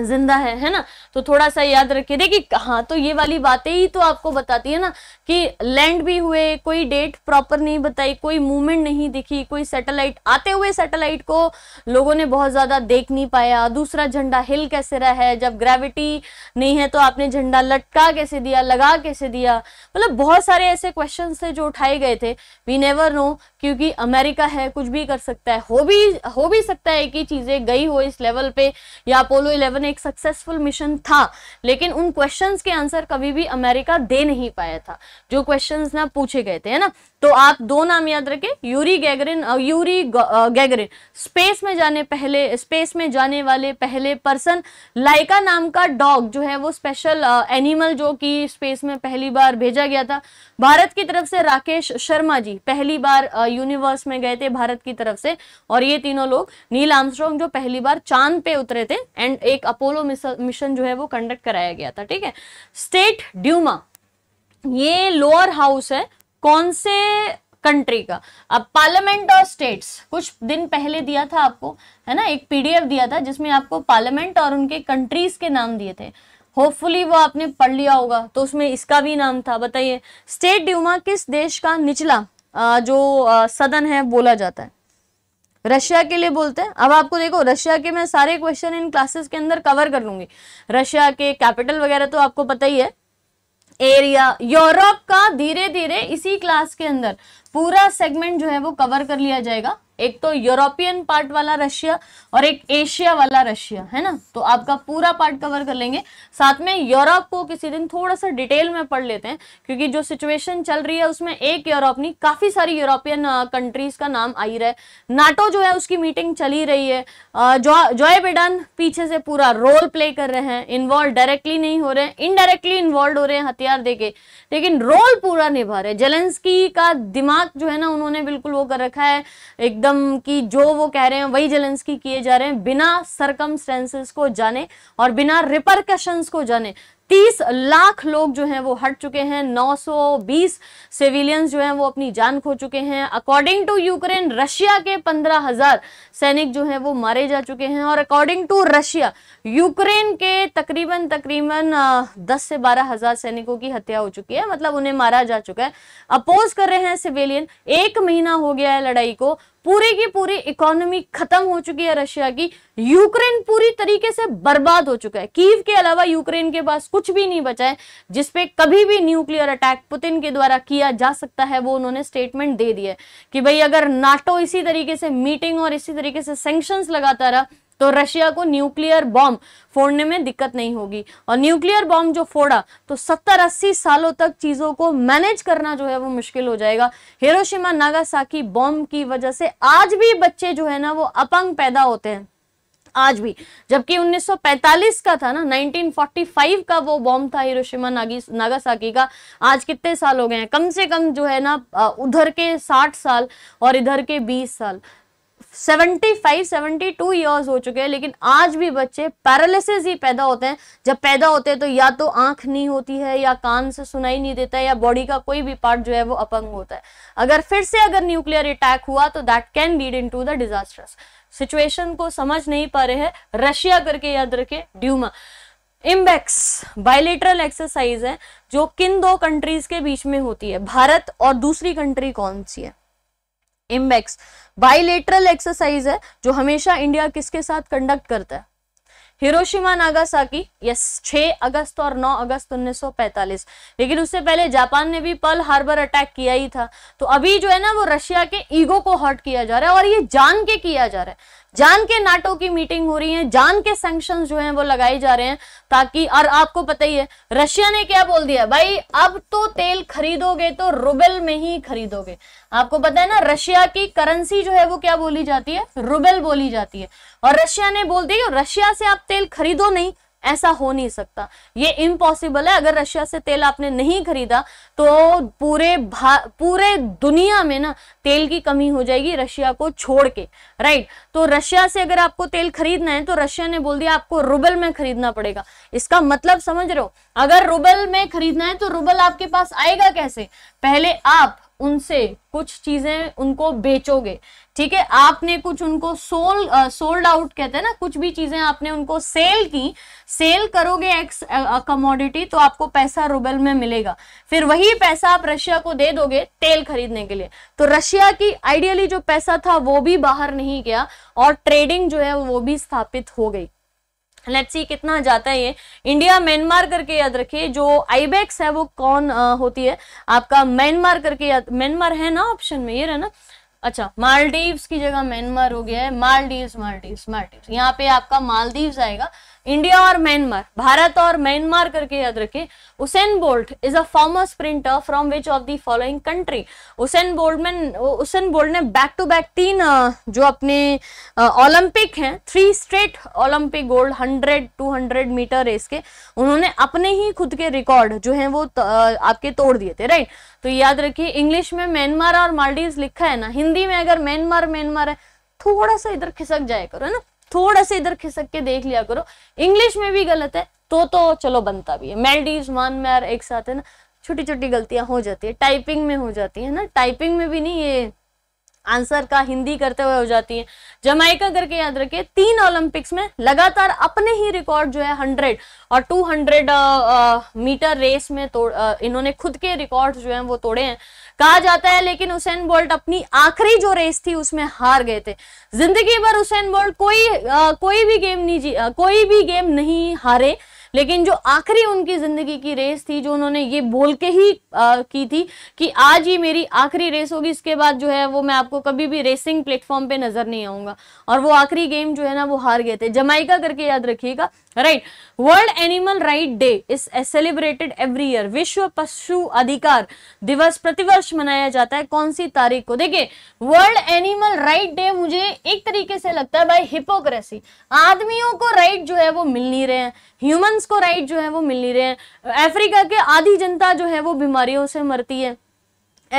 जिंदा है है ना तो थोड़ा सा याद रखिए देखिए हाँ तो ये वाली बातें ही तो आपको बताती है ना कि लैंड भी हुए कोई डेट प्रॉपर नहीं बताई कोई मूवमेंट नहीं दिखी कोई सैटेलाइट आते हुए सैटेलाइट को लोगों ने बहुत ज़्यादा देख नहीं पाया दूसरा झंडा हिल कैसे रहा है जब ग्रेविटी नहीं है तो आपने झंडा लटका कैसे दिया लगा कैसे दिया मतलब बहुत सारे ऐसे क्वेश्चन थे जो उठाए गए थे वी नेवर नो क्योंकि अमेरिका है कुछ भी कर सकता है हो भी हो भी सकता है कि चीज़ें गई हो इस लेवल पे या अपोलो 11 एक सक्सेसफुल मिशन था लेकिन उन क्वेश्चंस के आंसर कभी भी अमेरिका दे नहीं पाया था जो क्वेश्चंस ना पूछे गए थे है ना तो आप दो नाम याद रखें Yuri Gagarin Yuri Gagarin space में जाने पहले स्पेस में जाने वाले पहले पर्सन लाइका नाम का डॉग जो है वो स्पेशल एनिमल जो कि स्पेस में पहली बार भेजा गया था भारत की तरफ से राकेश शर्मा जी पहली बार यूनिवर्स में गए थे भारत की तरफ से और ये तीनों लोग नील आमस्ट्रॉन्ग जो पहली बार चांद पे उतरे थे एंड एक अपोलो मिशन जो है वो कंडक्ट कराया गया था ठीक है स्टेट ड्यूमा ये लोअर हाउस है कौन से कंट्री का अब पार्लियामेंट और स्टेट्स कुछ दिन पहले दिया था आपको है ना एक पीडीएफ दिया था जिसमें आपको पार्लियामेंट और उनके कंट्रीज के नाम दिए थे होपफुली वो आपने पढ़ लिया होगा तो उसमें इसका भी नाम था बताइए स्टेट ड्यूमा किस देश का निचला जो सदन है बोला जाता है रशिया के लिए बोलते हैं अब आपको देखो रशिया के मैं सारे क्वेश्चन इन क्लासेस के अंदर कवर कर लूंगी रशिया के कैपिटल वगैरह तो आपको पता ही है एरिया यूरोप का धीरे धीरे इसी क्लास के अंदर पूरा सेगमेंट जो है वो कवर कर लिया जाएगा एक तो यूरोपियन पार्ट वाला रशिया और एक एशिया वाला रशिया है ना तो आपका पूरा पार्ट कवर कर लेंगे साथ में यूरोप को किसी दिन थोड़ा सा डिटेल में पढ़ लेते हैं क्योंकि जो सिचुएशन चल रही है उसमें एक यूरोप नहीं काफ़ी सारी यूरोपियन कंट्रीज का नाम आई रहा है नाटो जो है उसकी मीटिंग चली रही है जॉय बिडन पीछे से पूरा रोल प्ले कर रहे हैं इन्वॉल्व डायरेक्टली नहीं हो रहे हैं इनडायरेक्टली इन्वॉल्व हो रहे हैं हथियार देके लेकिन रोल पूरा निभा रहे हैं जेलेंसकी का दिमाग दिमाग जो है ना उन्होंने बिल्कुल वो कर रखा है एकदम कि जो वो कह रहे हैं वही की किए जा रहे हैं बिना सरकम को जाने और बिना रिपरकशंस को जाने तीस लाख लोग जो हैं वो हट चुके हैं 920 सिविलियंस जो हैं वो अपनी जान खो चुके हैं अकॉर्डिंग टू यूक्रेन रशिया के 15,000 सैनिक जो हैं वो मारे जा चुके हैं और अकॉर्डिंग टू रशिया यूक्रेन के तकरीबन तकरीबन 10 से बारह हजार सैनिकों की हत्या हो चुकी है मतलब उन्हें मारा जा चुका है अपोज कर रहे हैं सिविलियन एक महीना हो गया है लड़ाई को पूरी की पूरी इकोनॉमी खत्म हो चुकी है रशिया की यूक्रेन पूरी तरीके से बर्बाद हो चुका है कीव के अलावा यूक्रेन के पास कुछ भी नहीं बचा है जिसपे कभी भी न्यूक्लियर अटैक पुतिन के द्वारा किया जा सकता है वो उन्होंने स्टेटमेंट दे दिया है कि भाई अगर नाटो इसी तरीके से मीटिंग और इसी तरीके से सेंक्शन लगाता रहा तो रशिया को न्यूक्लियर बॉम्ब फोड़ने में दिक्कत नहीं होगी और न्यूक्लियर बॉम्ब जो फोड़ा तो सत्तर अस्सी सालों तक चीज़ों को मैनेज करना जो है वो मुश्किल हो जाएगा हिरोशिमा नागासाकी बॉम्ब की वजह से आज भी बच्चे जो है ना वो अपंग पैदा होते हैं आज भी जबकि 1945 का था ना 1945 का वो बॉम्ब था हिरोशिमा नागासाकी का आज कितने साल हो गए हैं कम से कम जो है ना उधर के 60 साल और इधर के 20 साल सेवेंटी टू ईयर्स हो चुके हैं लेकिन आज भी बच्चे पैरालिसिस ही पैदा होते हैं जब पैदा होते हैं तो या तो आंख नहीं होती है या कान से सुनाई नहीं देता है या बॉडी का कोई भी पार्ट जो है वो अपंग होता है अगर फिर से अगर न्यूक्लियर अटैक हुआ तो that can lead in to the disasters situation को समझ नहीं पा रहे हैं रशिया करके याद रखे ड्यूमा इम्बेक्स बायोलिटरल एक्सरसाइज है जो किन दो कंट्रीज के बीच में होती है भारत और दूसरी कंट्री कौन सी है इमेक्स बाइलेटरल एक्सरसाइज है जो हमेशा इंडिया किसके साथ कंडक्ट करता है हिरोशिमा नागासाकी यस 6 अगस्त और 9 अगस्त 1945 लेकिन उससे पहले जापान ने भी पल हार्बर अटैक किया ही था तो अभी जो है ना वो रशिया के ईगो को हर्ट किया जा रहा है और ये जान के किया जा रहा है जान के नाटो की मीटिंग हो रही है जान के सेंक्शन जो हैं वो लगाए जा रहे हैं ताकि और आपको पता ही है रशिया ने क्या बोल दिया भाई अब तो तेल खरीदोगे तो रुबेल में ही खरीदोगे आपको पता है ना रशिया की करेंसी जो है वो क्या बोली जाती है रुबेल बोली जाती है और रशिया ने बोल दिया रशिया से आप तेल खरीदो नहीं ऐसा हो नहीं सकता ये इम्पॉसिबल है अगर रशिया से तेल आपने नहीं खरीदा तो पूरे पूरे दुनिया में ना तेल की कमी हो जाएगी रशिया को छोड़ के राइट तो रशिया से अगर आपको तेल खरीदना है तो रशिया ने बोल दिया आपको रूबल में खरीदना पड़ेगा इसका मतलब समझ रहे हो अगर रूबल में खरीदना है तो रूबल आपके पास आएगा कैसे पहले आप उनसे कुछ चीजें उनको बेचोगे ठीक है आपने कुछ उनको सोल सोल्ड आउट कहते हैं ना कुछ भी चीजें आपने उनको सेल की सेल करोगे एक्स कमोडिटी तो आपको पैसा रूबल में मिलेगा फिर वही पैसा आप रशिया को दे दोगे तेल खरीदने के लिए तो रशिया की आइडियली जो पैसा था वो भी बाहर नहीं गया और ट्रेडिंग जो है वो भी स्थापित हो गई लेट्स सी कितना जाता है ये इंडिया म्यांमार करके याद रखिए जो आईबैक्स है वो कौन आ, होती है आपका म्यांमार करके याद म्यांमार है ना ऑप्शन में ये रहना ना अच्छा मालदीव्स की जगह म्यांमार हो गया है मालदीव्स मालदीव्स मालदीव्स यहाँ पे आपका मालदीव्स आएगा इंडिया और म्यांमार भारत और म्यांमार करके याद रखिए Usain Bolt is a former sprinter from which of the following country Usain Bolt में उसेन बोल्ट ने बैक टू बैक तीन जो अपने ओलंपिक हैं three straight Olympic gold hundred two hundred metre race के उन्होंने अपने ही खुद के रिकॉर्ड जो है वो आपके तोड़ दिए थे राइट तो याद रखिए इंग्लिश में म्यांमार और मालदीव लिखा है ना हिंदी में अगर म्यांमार म्यांमार है थोड़ा सा इधर खिसक जाए करो है ना थोड़ा सा इधर खिसक के देख लिया करो इंग्लिश में भी गलत है तो तो चलो बनता भी है मेलडीज मान मैर एक साथ है ना छोटी छोटी गलतियां हो जाती है टाइपिंग में हो जाती है ना टाइपिंग में भी नहीं ये आंसर का हिंदी करते हुए हो जाती है जमाइका करके याद रखिए तीन ओलंपिक्स में लगातार अपने ही रिकॉर्ड जो है हंड्रेड और टू हंड्रेड मीटर रेस में तोड़ इन्होंने खुद के रिकॉर्ड जो है वो तोड़े हैं कहा जाता है लेकिन उसेन बोल्ट अपनी आखिरी जो रेस थी उसमें हार गए थे जिंदगी भर उसेन बोल्ट कोई आ, कोई भी गेम नहीं जी आ, कोई भी गेम नहीं हारे लेकिन जो आखिरी उनकी जिंदगी की रेस थी जो उन्होंने ये बोल के ही आ, की थी कि आज ही मेरी आखिरी रेस होगी इसके बाद जो है वो मैं आपको कभी भी रेसिंग प्लेटफॉर्म पे नजर नहीं आऊंगा और वो आखिरी गेम जो है ना वो हार गए थे जमाइका करके याद रखिएगा right world animal right day is celebrated every year विश्व पशु अधिकार दिवस प्रतिवर्ष मनाया जाता है कौन सी तारीख को देखिए वर्ल्ड एनिमल राइट डे मुझे एक तरीके से लगता है बाय हिपोक्रेसी आदमियों को राइट जो है वो मिल नहीं रहे हैं ह्यूमंस को राइट जो है वो मिल नहीं रहे हैं अफ्रीका के आधी जनता जो है वो बीमारियों से मरती है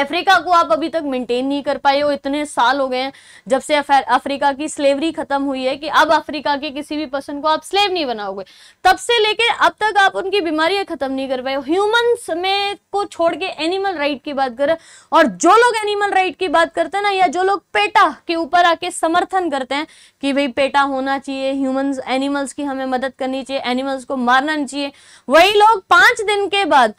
अफ्रीका को आप अभी तक मेंटेन नहीं कर पाए हो इतने साल हो गए हैं जब से अफ्रीका की स्लेवरी खत्म हुई है कि अब अफ्रीका के किसी भी पर्सन को आप स्लेव नहीं बनाओगे तब से लेके अब तक आप उनकी बीमारियां खत्म नहीं कर पाए ह्यूमंस में को छोड़ के एनिमल राइट की बात करें और जो लोग एनिमल राइट की बात करते हैं ना या जो लोग पेटा के ऊपर आके समर्थन करते हैं कि भाई पेटा होना चाहिए ह्यूमंस एनिमल्स की हमें मदद करनी चाहिए एनिमल्स को मारना नहीं चाहिए वही लोग पांच दिन के बाद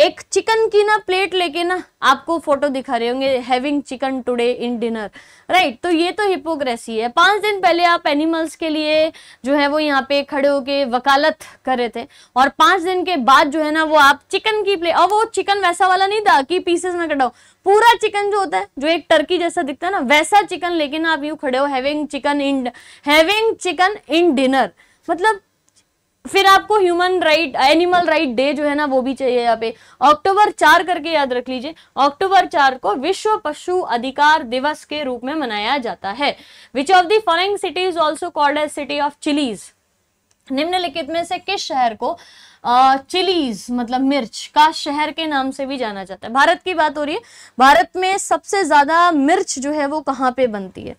एक चिकन की ना प्लेट लेके ना आपको फोटो दिखा रहे होंगे having chicken today in dinner right तो ये तो हिपोक्रेसी है पांच दिन पहले आप एनिमल्स के लिए जो है वो यहाँ पे खड़े होके वकालत कर रहे थे और पांच दिन के बाद जो है ना वो आप चिकन की प्लेट और वो चिकन वैसा वाला नहीं था कि पीसेस में कटाओ पूरा चिकन जो होता है जो एक टर्की जैसा दिखता है ना वैसा चिकन लेके ना आप यू खड़े हो having chicken in having chicken in dinner मतलब फिर आपको human right animal right day जो है ना वो भी चाहिए यहाँ पे अक्टूबर चार करके याद रख लीजिए अक्टूबर चार को विश्व पशु अधिकार दिवस के रूप में मनाया जाता है which of the following cities also called as city of chillies निम्नलिखित में से किस शहर को चिलीज मतलब मिर्च का शहर के नाम से भी जाना जाता है भारत की बात हो रही है भारत में सबसे ज्यादा मिर्च जो है वो कहाँ पे बनती है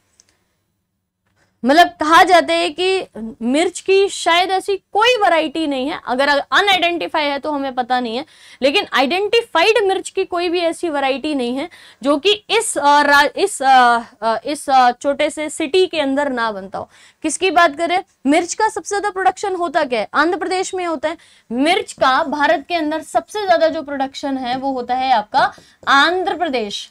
मतलब कहा जाता है कि मिर्च की शायद ऐसी कोई वैरायटी नहीं है अगर अनआइडेंटिफाई है तो हमें पता नहीं है लेकिन आइडेंटिफाइड मिर्च की कोई भी ऐसी वैरायटी नहीं है जो कि इस आ, इस आ, इस छोटे से सिटी के अंदर ना बनता हो किसकी बात करें मिर्च का सबसे ज्यादा प्रोडक्शन होता क्या है आंध्र प्रदेश में होता है मिर्च का भारत के अंदर सबसे ज्यादा जो प्रोडक्शन है वो होता है आपका आंध्र प्रदेश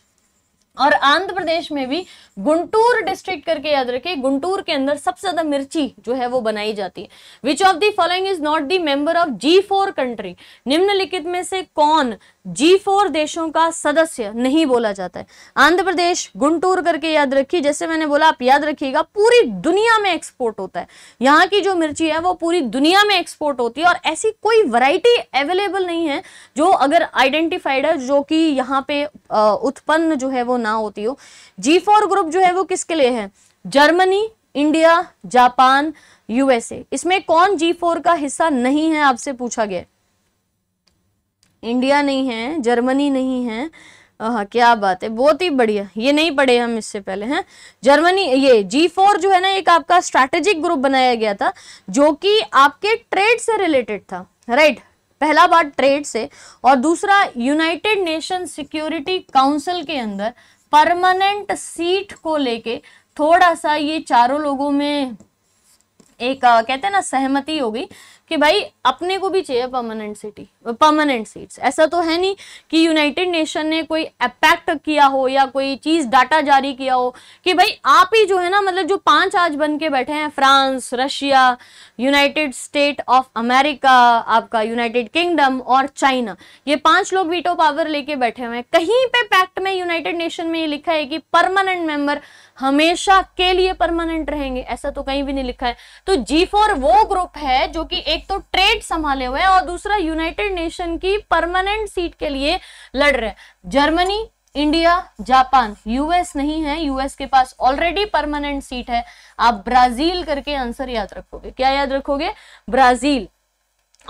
और आंध्र प्रदेश में भी गुंटूर डिस्ट्रिक्ट करके याद रखिए गुंटूर के अंदर सबसे ज्यादा मिर्ची जो है वो बनाई जाती है which of the following is not the member of G four country निम्नलिखित में से कौन जी फोर देशों का सदस्य नहीं बोला जाता है आंध्र प्रदेश गुंटूर करके याद रखिए जैसे मैंने बोला आप याद रखिएगा पूरी दुनिया में एक्सपोर्ट होता है यहाँ की जो मिर्ची है वो पूरी दुनिया में एक्सपोर्ट होती है और ऐसी कोई वराइटी अवेलेबल नहीं है जो अगर आइडेंटिफाइड है जो कि यहाँ पे उत्पन्न जो है वो ना होती हो जी फोर ग्रुप जो है वो किसके लिए है जर्मनी इंडिया जापान यूएसए इसमें कौन जी फोर का हिस्सा नहीं है आपसे पूछा गया इंडिया नहीं है जर्मनी नहीं है हाँ क्या बात है बहुत ही बढ़िया ये नहीं पढ़े हम इससे पहले हैं जर्मनी ये जी फोर जो है ना एक आपका स्ट्रेटेजिक ग्रुप बनाया गया था जो कि आपके ट्रेड से रिलेटेड था राइट पहला बात ट्रेड से और दूसरा यूनाइटेड नेशन सिक्योरिटी काउंसिल के अंदर परमानेंट सीट को लेके थोड़ा सा ये चारों लोगों में एक कहते हैं ना सहमति हो गई कि भाई अपने को भी चाहिए परमानेंट सिटी परमानेंट सीट्स ऐसा तो है नहीं कि यूनाइटेड नेशन ने कोई अपैक्ट किया हो या कोई चीज़ डाटा जारी किया हो कि भाई आप ही जो है ना मतलब जो पांच आज बन के बैठे हैं France Russia United State of America आपका यूनाइटेड किंगडम और चाइना ये पांच लोग वीटो पावर लेके बैठे हुए हैं कहीं पे पैक्ट में यूनाइटेड नेशन में ये लिखा है कि परमानेंट मेंबर हमेशा के लिए परमानेंट रहेंगे ऐसा तो कहीं भी नहीं लिखा है तो जी फोर वो ग्रुप है जो कि एक तो ट्रेड संभाले हुए हैं और दूसरा यूनाइटेड नेशन की परमानेंट सीट के लिए लड़ रहे हैं जर्मनी इंडिया जापान यूएस नहीं है यूएस के पास ऑलरेडी परमानेंट सीट है आप ब्राजील करके आंसर याद रखोगे क्या याद रखोगे ब्राजील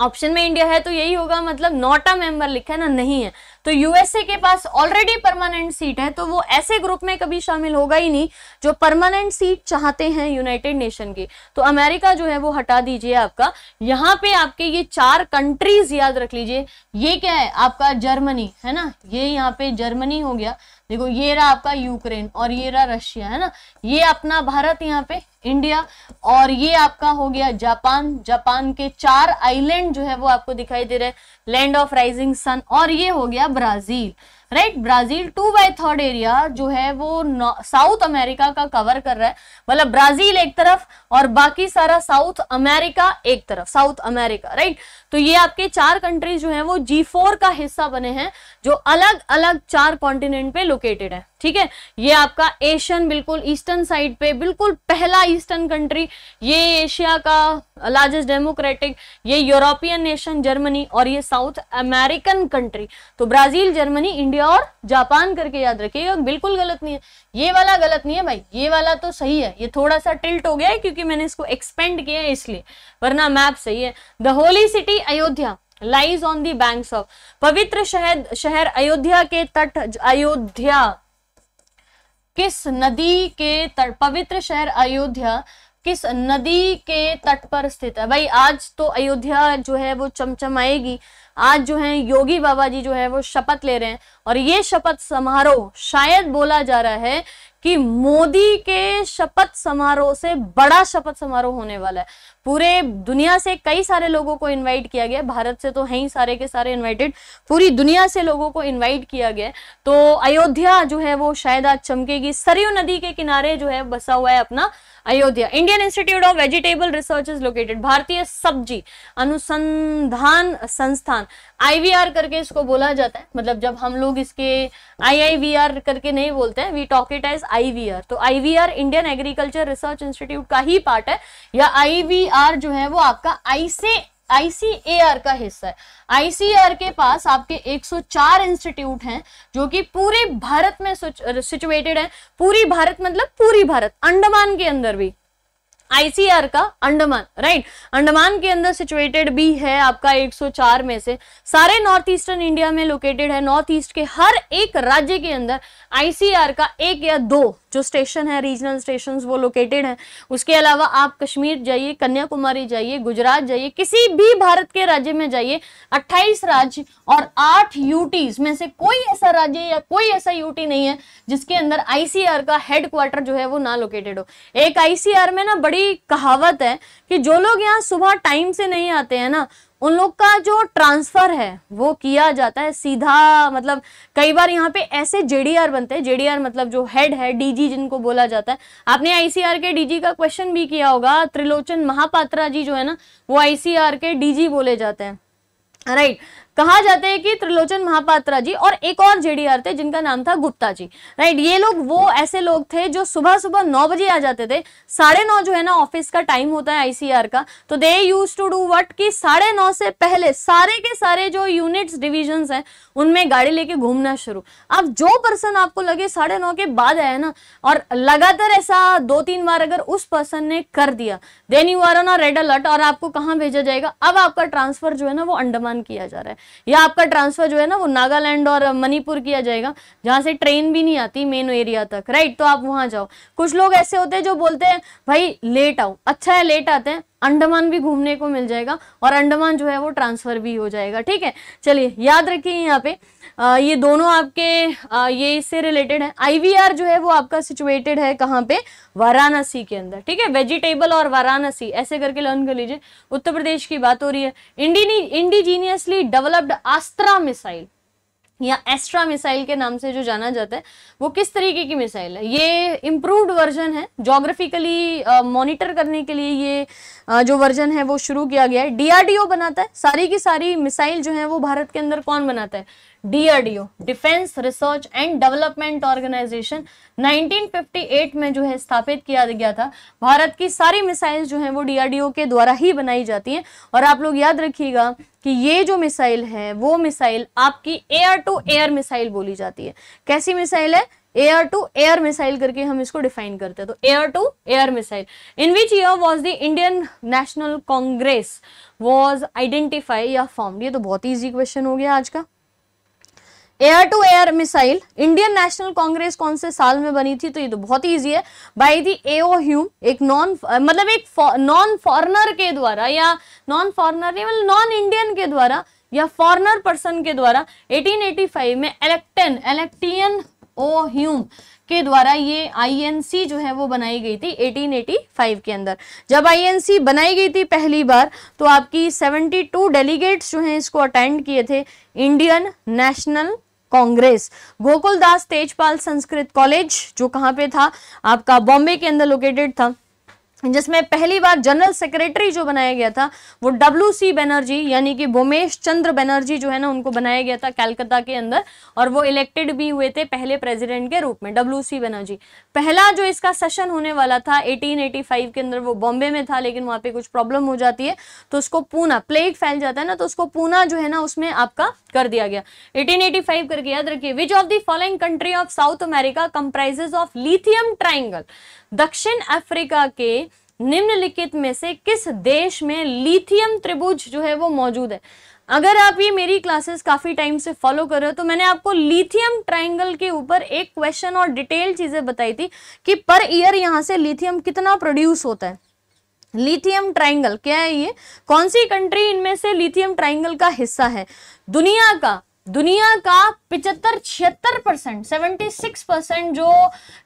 ऑप्शन में इंडिया है तो यही होगा मतलब नॉट अ मेंबर लिखा है ना नहीं है तो यूएसए के पास ऑलरेडी परमानेंट सीट है तो वो ऐसे ग्रुप में कभी शामिल होगा ही नहीं जो परमानेंट सीट चाहते हैं यूनाइटेड नेशन की तो अमेरिका जो है वो हटा दीजिए आपका यहाँ पे आपके ये चार कंट्रीज याद रख लीजिए ये क्या है आपका जर्मनी है ना ये यहाँ पे जर्मनी हो गया देखो ये रहा आपका यूक्रेन और ये रहा रशिया है ना ये अपना भारत यहाँ पे इंडिया और ये आपका हो गया जापान जापान के चार आइलैंड जो है वो आपको दिखाई दे रहे हैं लैंड ऑफ राइजिंग सन और ये हो गया Brazil right Brazil two by third area जो है वो साउथ अमेरिका का कवर कर रहा है मतलब ब्राजील एक तरफ और बाकी सारा साउथ अमेरिका एक तरफ साउथ अमेरिका राइट तो ये आपके चार कंट्रीज जो है वो जी फोर का हिस्सा बने हैं जो अलग अलग चार कॉन्टिनेंट पे लोकेटेड है ठीक है ये आपका एशियन बिल्कुल ईस्टर्न साइड पे बिल्कुल पहला ईस्टर्न कंट्री ये एशिया का लार्जेस्ट डेमोक्रेटिक ये यूरोपियन नेशन जर्मनी और ये साउथ अमेरिकन कंट्री तो ब्राजील जर्मनी इंडिया और जापान करके याद रखिएगा बिल्कुल गलत नहीं है ये वाला गलत नहीं है भाई ये वाला तो सही है ये थोड़ा सा टिल्ट हो गया है क्योंकि मैंने इसको एक्सपेंड किया है इसलिए वरना मैप सही है the holy city Ayodhya lies on the banks of पवित्र शहर शहर अयोध्या के तट अयोध्या किस नदी के तट पवित्र शहर अयोध्या किस नदी के तट पर स्थित है भाई आज तो अयोध्या जो है वो चमचमाएगी आज जो है योगी बाबा जी जो है वो शपथ ले रहे हैं और ये शपथ समारोह शायद बोला जा रहा है कि मोदी के शपथ समारोह से बड़ा शपथ समारोह होने वाला है पूरे दुनिया से कई सारे लोगों को इनवाइट किया गया भारत से तो है ही सारे के सारे इनवाइटेड पूरी दुनिया से लोगों को इनवाइट किया गया तो अयोध्या जो है वो शायद आज चमकेगी सरयू नदी के किनारे जो है बसा हुआ है अपना Ayodhya Indian Institute of Vegetable Research is located भारतीय सब्जी अनुसंधान संस्थान आईवीआर करके इसको बोला जाता है मतलब जब हम लोग इसके आईआईवीआर करके नहीं बोलते हैं we talk it as IVR तो IVR Indian Agriculture Research Institute का ही पार्ट है या आईवीआर जो है वो आपका आई से आईसीएआर का हिस्सा है आईसीएआर के पास आपके 104 इंस्टीट्यूट हैं जो कि पूरे भारत में सिचुएटेड है पूरी भारत मतलब पूरी भारत अंडमान के अंदर भी आईसीआर का अंडमान राइट अंडमान के अंदर सिचुएटेड भी है आपका 104 में से सारे नॉर्थ ईस्टर्न इंडिया में लोकेटेड है नॉर्थ ईस्ट के हर एक राज्य के अंदर आईसीआर का एक या दो जो स्टेशन है रीजनल स्टेशन वो लोकेटेड हैं उसके अलावा आप कश्मीर जाइए कन्याकुमारी जाइए गुजरात जाइए किसी भी भारत के राज्य में जाइए 28 राज्य और 8 यूटीज में से कोई ऐसा राज्य या कोई ऐसा यूटी नहीं है जिसके अंदर आईसीआर का हेडक्वार्टर जो है वो ना लोकेटेड हो एक आईसीआर में ना बड़ी कहावत है कि जो लोग यहाँ सुबह टाइम से नहीं आते हैं ना उन लोग का जो ट्रांसफर है वो किया जाता है सीधा मतलब कई बार यहाँ पे ऐसे जेडीआर बनते हैं जेडीआर मतलब जो हेड है डीजी जिनको बोला जाता है आपने आईसीआर के डीजी का क्वेश्चन भी किया होगा त्रिलोचन महापात्रा जी जो है ना वो आईसीआर के डीजी बोले जाते हैं राइट right. कहा जाता है कि त्रिलोचन महापात्रा जी और एक और जेडीआर थे जिनका नाम था गुप्ता जी राइट ये लोग वो ऐसे लोग थे जो सुबह सुबह नौ बजे आ जाते थे साढ़े नौ जो है ना ऑफिस का टाइम होता है आईसीआर का तो they use to do what कि साढ़े नौ से पहले सारे के सारे जो यूनिट्स डिविजन है उनमें गाड़ी लेके घूमना शुरू अब जो पर्सन आपको लगे साढ़े नौ के बाद आया ना और लगातार ऐसा दो तीन बार अगर उस पर्सन ने कर दिया then you are on red alert और आपको कहाँ भेजा जाएगा अब आपका ट्रांसफर जो है ना वो अंडमान किया जा रहा है या आपका ट्रांसफर जो है ना वो नागालैंड और मणिपुर किया जाएगा जहाँ से ट्रेन भी नहीं आती मेन एरिया तक राइट तो आप वहाँ जाओ कुछ लोग ऐसे होते हैं जो बोलते हैं भाई लेट आओ अच्छा है लेट आते हैं अंडमान भी घूमने को मिल जाएगा और अंडमान जो है वो ट्रांसफर भी हो जाएगा ठीक है चलिए याद रखिए यहाँ पे आ, ये दोनों आपके आ, ये इससे रिलेटेड है आईवीआर जो है वो आपका सिचुएटेड है कहाँ पे वाराणसी के अंदर ठीक है वेजिटेबल और वाराणसी ऐसे करके लर्न कर लीजिए उत्तर प्रदेश की बात हो रही है इंडिजीनियसली डेवलप्ड आस्त्रा मिसाइल या एस्ट्रा मिसाइल के नाम से जो जाना जाता है वो किस तरीके की मिसाइल है ये इम्प्रूव्ड वर्जन है जोग्राफिकली मॉनिटर करने के लिए ये जो वर्जन है वो शुरू किया गया है डीआरडीओ बनाता है सारी की सारी मिसाइल जो है वो भारत के अंदर कौन बनाता है DRDO defence research and development organisation 1958 में जो है स्थापित किया गया था भारत की सारी मिसाइल जो है वो डीआरडीओ के द्वारा ही बनाई जाती हैं और आप लोग याद रखिएगा कि ये जो मिसाइल है वो मिसाइल आपकी एयर टू एयर मिसाइल बोली जाती है कैसी मिसाइल है एयर टू एयर मिसाइल करके हम इसको डिफाइन करते हैं तो air to air missile in which year was the Indian National Congress was identify या फॉर्म ये तो बहुत इजी क्वेश्चन हो गया आज का air to air missile Indian National Congress कौन से साल में बनी थी तो ये तो बहुत ही ईजी है बाई दी एओ ह्यूम एक नॉन मतलब एक नॉन फॉरनर के द्वारा या नॉन फॉरनर मतलब नॉन इंडियन के द्वारा या फॉरनर पर्सन के द्वारा 1885 में एलेक्टन एलेक्टियन ओ ह्यूम के द्वारा ये आईएनसी जो है वो बनाई गई थी 1885 के अंदर जब आईएनसी बनाई गई थी पहली बार तो आपकी 72 डेलीगेट्स जो हैं इसको अटेंड किए थे इंडियन नेशनल कांग्रेस गोकुलदास तेजपाल संस्कृत कॉलेज जो कहाँ पे था आपका बॉम्बे के अंदर लोकेटेड था जिसमें पहली बार जनरल सेक्रेटरी जो बनाया गया था वो डब्ल्यू सी बनर्जी यानी कि भूमेश चंद्र बनर्जी जो है ना उनको बनाया गया था कैलकाता के अंदर और वो इलेक्टेड भी हुए थे पहले प्रेसिडेंट के रूप में डब्ल्यू सी बनर्जी पहला जो इसका सेशन होने वाला था 1885 के अंदर वो बॉम्बे में था लेकिन वहाँ पे कुछ प्रॉब्लम हो जाती है तो उसको पूना प्लेग फैल जाता है ना तो उसको पूना जो है ना उसमें आपका कर दिया गया 1885 करके याद रखिए which of the following country of South America comprises of lithium triangle दक्षिण अफ्रीका के निम्नलिखित में से किस देश में लिथियम त्रिभुज जो है वो मौजूद है अगर आप ये मेरी क्लासेस काफ़ी टाइम से फॉलो कर रहे हो तो मैंने आपको लिथियम ट्राइंगल के ऊपर एक क्वेश्चन और डिटेल चीज़ें बताई थी कि पर ईयर यहाँ से लिथियम कितना प्रोड्यूस होता है लिथियम ट्राइंगल क्या है ये कौन सी कंट्री इनमें से लिथियम ट्राइंगल का हिस्सा है दुनिया का दुनिया का पिचहत्तर छिहत्तर परसेंट सेवेंटी सिक्स परसेंट जो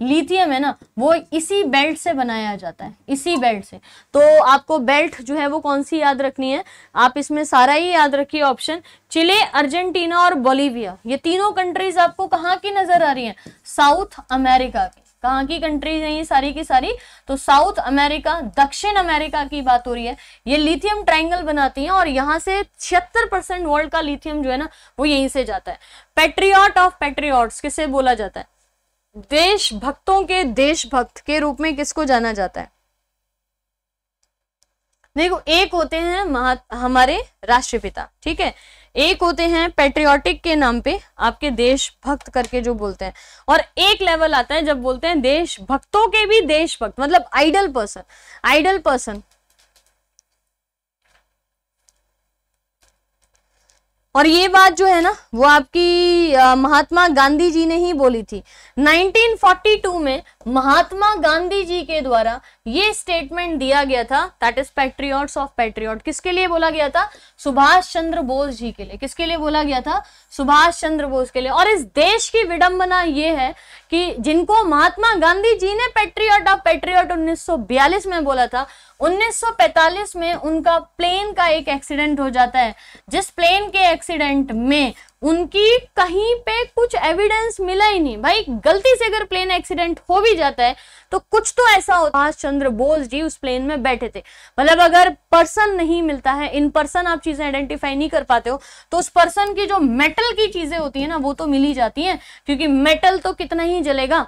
लिथियम है ना वो इसी बेल्ट से बनाया जाता है इसी बेल्ट से तो आपको बेल्ट जो है वो कौन सी याद रखनी है आप इसमें सारा ही याद रखिए ऑप्शन चिले अर्जेंटीना और बोलीविया ये तीनों कंट्रीज आपको कहाँ की नजर आ रही है साउथ अमेरिका की कहाँ की कंट्रीज हैं ये सारी की सारी तो साउथ अमेरिका दक्षिण अमेरिका की बात हो रही है ये लिथियम ट्राइंगल बनाती हैं और यहाँ से छिहत्तर परसेंट वर्ल्ड का लिथियम जो है ना वो यहीं से जाता है पेट्रियॉट ऑफ पेट्रियाट्स किसे बोला जाता है देशभक्तों के देशभक्त के रूप में किसको जाना जाता है देखो एक होते हैं हमारे राष्ट्रपिता ठीक है एक होते हैं पेट्रियाटिक के नाम पे आपके देशभक्त करके जो बोलते हैं और एक लेवल आता है जब बोलते हैं देशभक्तों के भी देशभक्त मतलब आइडल पर्सन आइडल पर्सन और ये बात जो है ना वो आपकी आ, महात्मा गांधी जी ने ही बोली थी 1942 में महात्मा गांधी जी के द्वारा ये स्टेटमेंट दिया गया था that is patriots of patriot किसके लिए बोला गया था सुभाष चंद्र बोस जी के लिए किसके लिए बोला गया था सुभाष चंद्र बोस के लिए और इस देश की विडंबना ये है कि जिनको महात्मा गांधी जी ने पैट्रियॉट ऑफ पेट्रियॉट 1942 में बोला था 1945 में उनका प्लेन का एक एक्सीडेंट हो जाता है जिस प्लेन के एक्सीडेंट में उनकी कहीं पे कुछ एविडेंस मिला ही नहीं भाई गलती से अगर प्लेन एक्सीडेंट हो भी जाता है तो कुछ तो ऐसा होता चंद्र बोस जी उस प्लेन में बैठे थे मतलब अगर पर्सन नहीं मिलता है इन पर्सन आप चीजें आइडेंटिफाई नहीं कर पाते हो तो उस पर्सन की जो मेटल की चीजें होती है ना वो तो मिली जाती है क्योंकि मेटल तो कितना ही जलेगा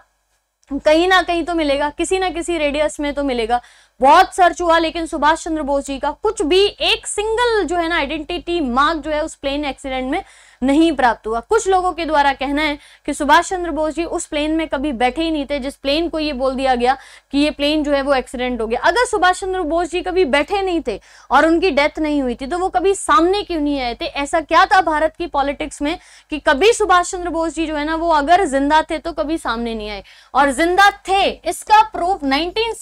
कहीं ना कहीं तो मिलेगा किसी ना किसी रेडियस में तो मिलेगा बहुत सर्च हुआ लेकिन सुभाष चंद्र बोस जी का कुछ भी एक सिंगल जो है ना आइडेंटिटी मार्क जो है उस प्लेन एक्सीडेंट में नहीं प्राप्त हुआ कुछ लोगों के द्वारा कहना है कि सुभाष चंद्र बोस जी उस प्लेन में कभी बैठे ही नहीं थे जिस प्लेन को ये बोल दिया गया कि ये प्लेन जो है वो एक्सीडेंट हो गया अगर सुभाष चंद्र बोस जी कभी बैठे नहीं थे और उनकी डेथ नहीं हुई थी तो वो कभी सामने क्यों नहीं आए थे ऐसा क्या था भारत की पॉलिटिक्स में कि कभी सुभाष चंद्र बोस जी जो है ना वो अगर जिंदा थे तो कभी सामने नहीं आए और जिंदा थे इसका प्रूफ नाइनटीन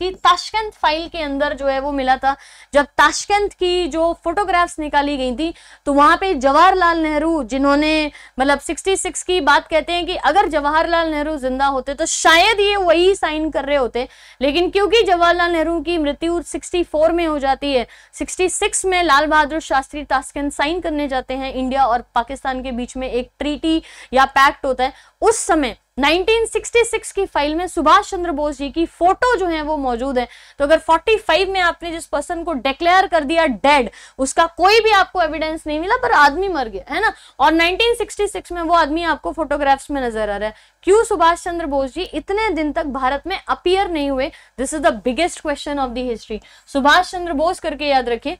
की ताशकंद फाइल के अंदर जो है वो मिला था जब ताशकंद की जो फोटोग्राफ्स निकाली गई थी तो वहां पर जवाहरलाल जवाहरलाल नेहरू जिन्होंने मतलब 66 की बात कहते हैं कि अगर जवाहरलाल नेहरू जिंदा होते तो शायद ये वही साइन कर रहे होते लेकिन क्योंकि जवाहरलाल नेहरू की मृत्यु 64 में हो जाती है 66 में लाल बहादुर शास्त्री तास्कंद साइन करने जाते हैं इंडिया और पाकिस्तान के बीच में एक ट्रीटी या पैक्ट होता है उस समय 1966 की फाइल में सुभाष चंद्र बोस जी की फोटो जो है वो मौजूद है तो अगर 45 में आपने जिस पर्सन को डिक्लेयर कर दिया डेड उसका कोई भी आपको एविडेंस नहीं मिला पर आदमी मर गया है ना और 1966 में वो आदमी आपको फोटोग्राफ्स में नजर आ रहा है क्यों सुभाष चंद्र बोस जी इतने दिन तक भारत में अपियर नहीं हुए this is the biggest question of the history Subhash Chandra Bose करके याद रखिए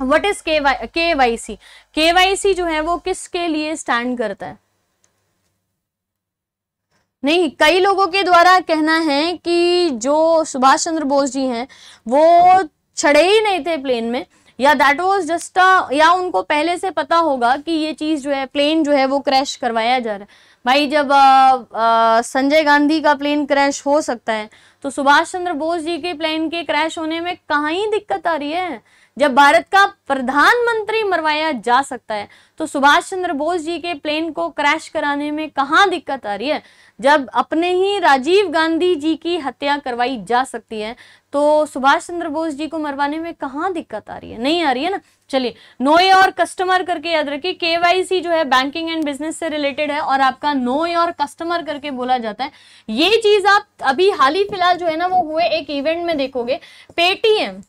what is K Y C K Y सी जो है वो किसके लिए स्टैंड करता है नहीं कई लोगों के द्वारा कहना है कि जो सुभाष चंद्र बोस जी हैं वो चढ़े ही नहीं थे प्लेन में या दैट वाज जस्ट या उनको पहले से पता होगा कि ये चीज़ जो है प्लेन जो है वो क्रैश करवाया जा रहा है भाई जब संजय गांधी का प्लेन क्रैश हो सकता है तो सुभाष चंद्र बोस जी के प्लेन के क्रैश होने में कहाँ ही दिक्कत आ रही है जब भारत का प्रधानमंत्री मरवाया जा सकता है तो सुभाष चंद्र बोस जी के प्लेन को क्रैश कराने में कहाँ दिक्कत आ रही है जब अपने ही राजीव गांधी जी की हत्या करवाई जा सकती है तो सुभाष चंद्र बोस जी को मरवाने में कहाँ दिक्कत आ रही है नहीं आ रही है ना चलिए नोए और कस्टमर करके याद रखिए केवाईसी जो है बैंकिंग एंड बिजनेस से रिलेटेड है और आपका नोए और कस्टमर करके बोला जाता है ये चीज आप अभी हाल ही फिलहाल जो है ना वो हुए एक इवेंट में देखोगे पेटीएम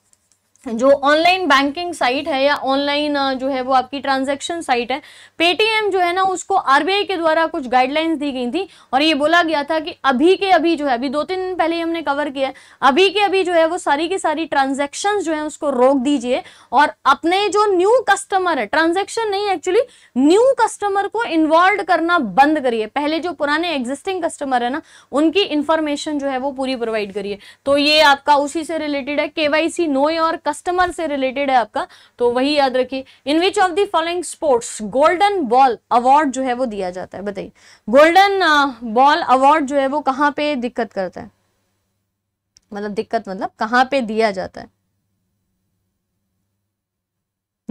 जो ऑनलाइन बैंकिंग साइट है या ऑनलाइन जो है वो आपकी ट्रांजैक्शन साइट है पेटीएम जो है ना उसको आरबीआई के द्वारा कुछ गाइडलाइंस दी गई थी और ये बोला गया था कि अभी के अभी जो है अभी दो तीन दिन पहले हमने कवर किया है अभी के अभी जो है वो सारी की सारी ट्रांजेक्शन जो है उसको रोक दीजिए और अपने जो न्यू कस्टमर है ट्रांजेक्शन नहीं एक्चुअली न्यू कस्टमर को इन्वॉल्व करना बंद करिए पहले जो पुराने एग्जिस्टिंग कस्टमर है ना उनकी इन्फॉर्मेशन जो है वो पूरी प्रोवाइड करिए तो ये आपका उसी से रिलेटेड है केवाईसी नो योर कस्टमर से रिलेटेड है आपका तो वही याद रखिए in which of the following sports golden ball award जो है वो दिया जाता है बताइए गोल्डन बॉल अवार्ड जो है वो कहाँ पे दिक्कत करता है मतलब दिक्कत मतलब कहाँ पे दिया जाता है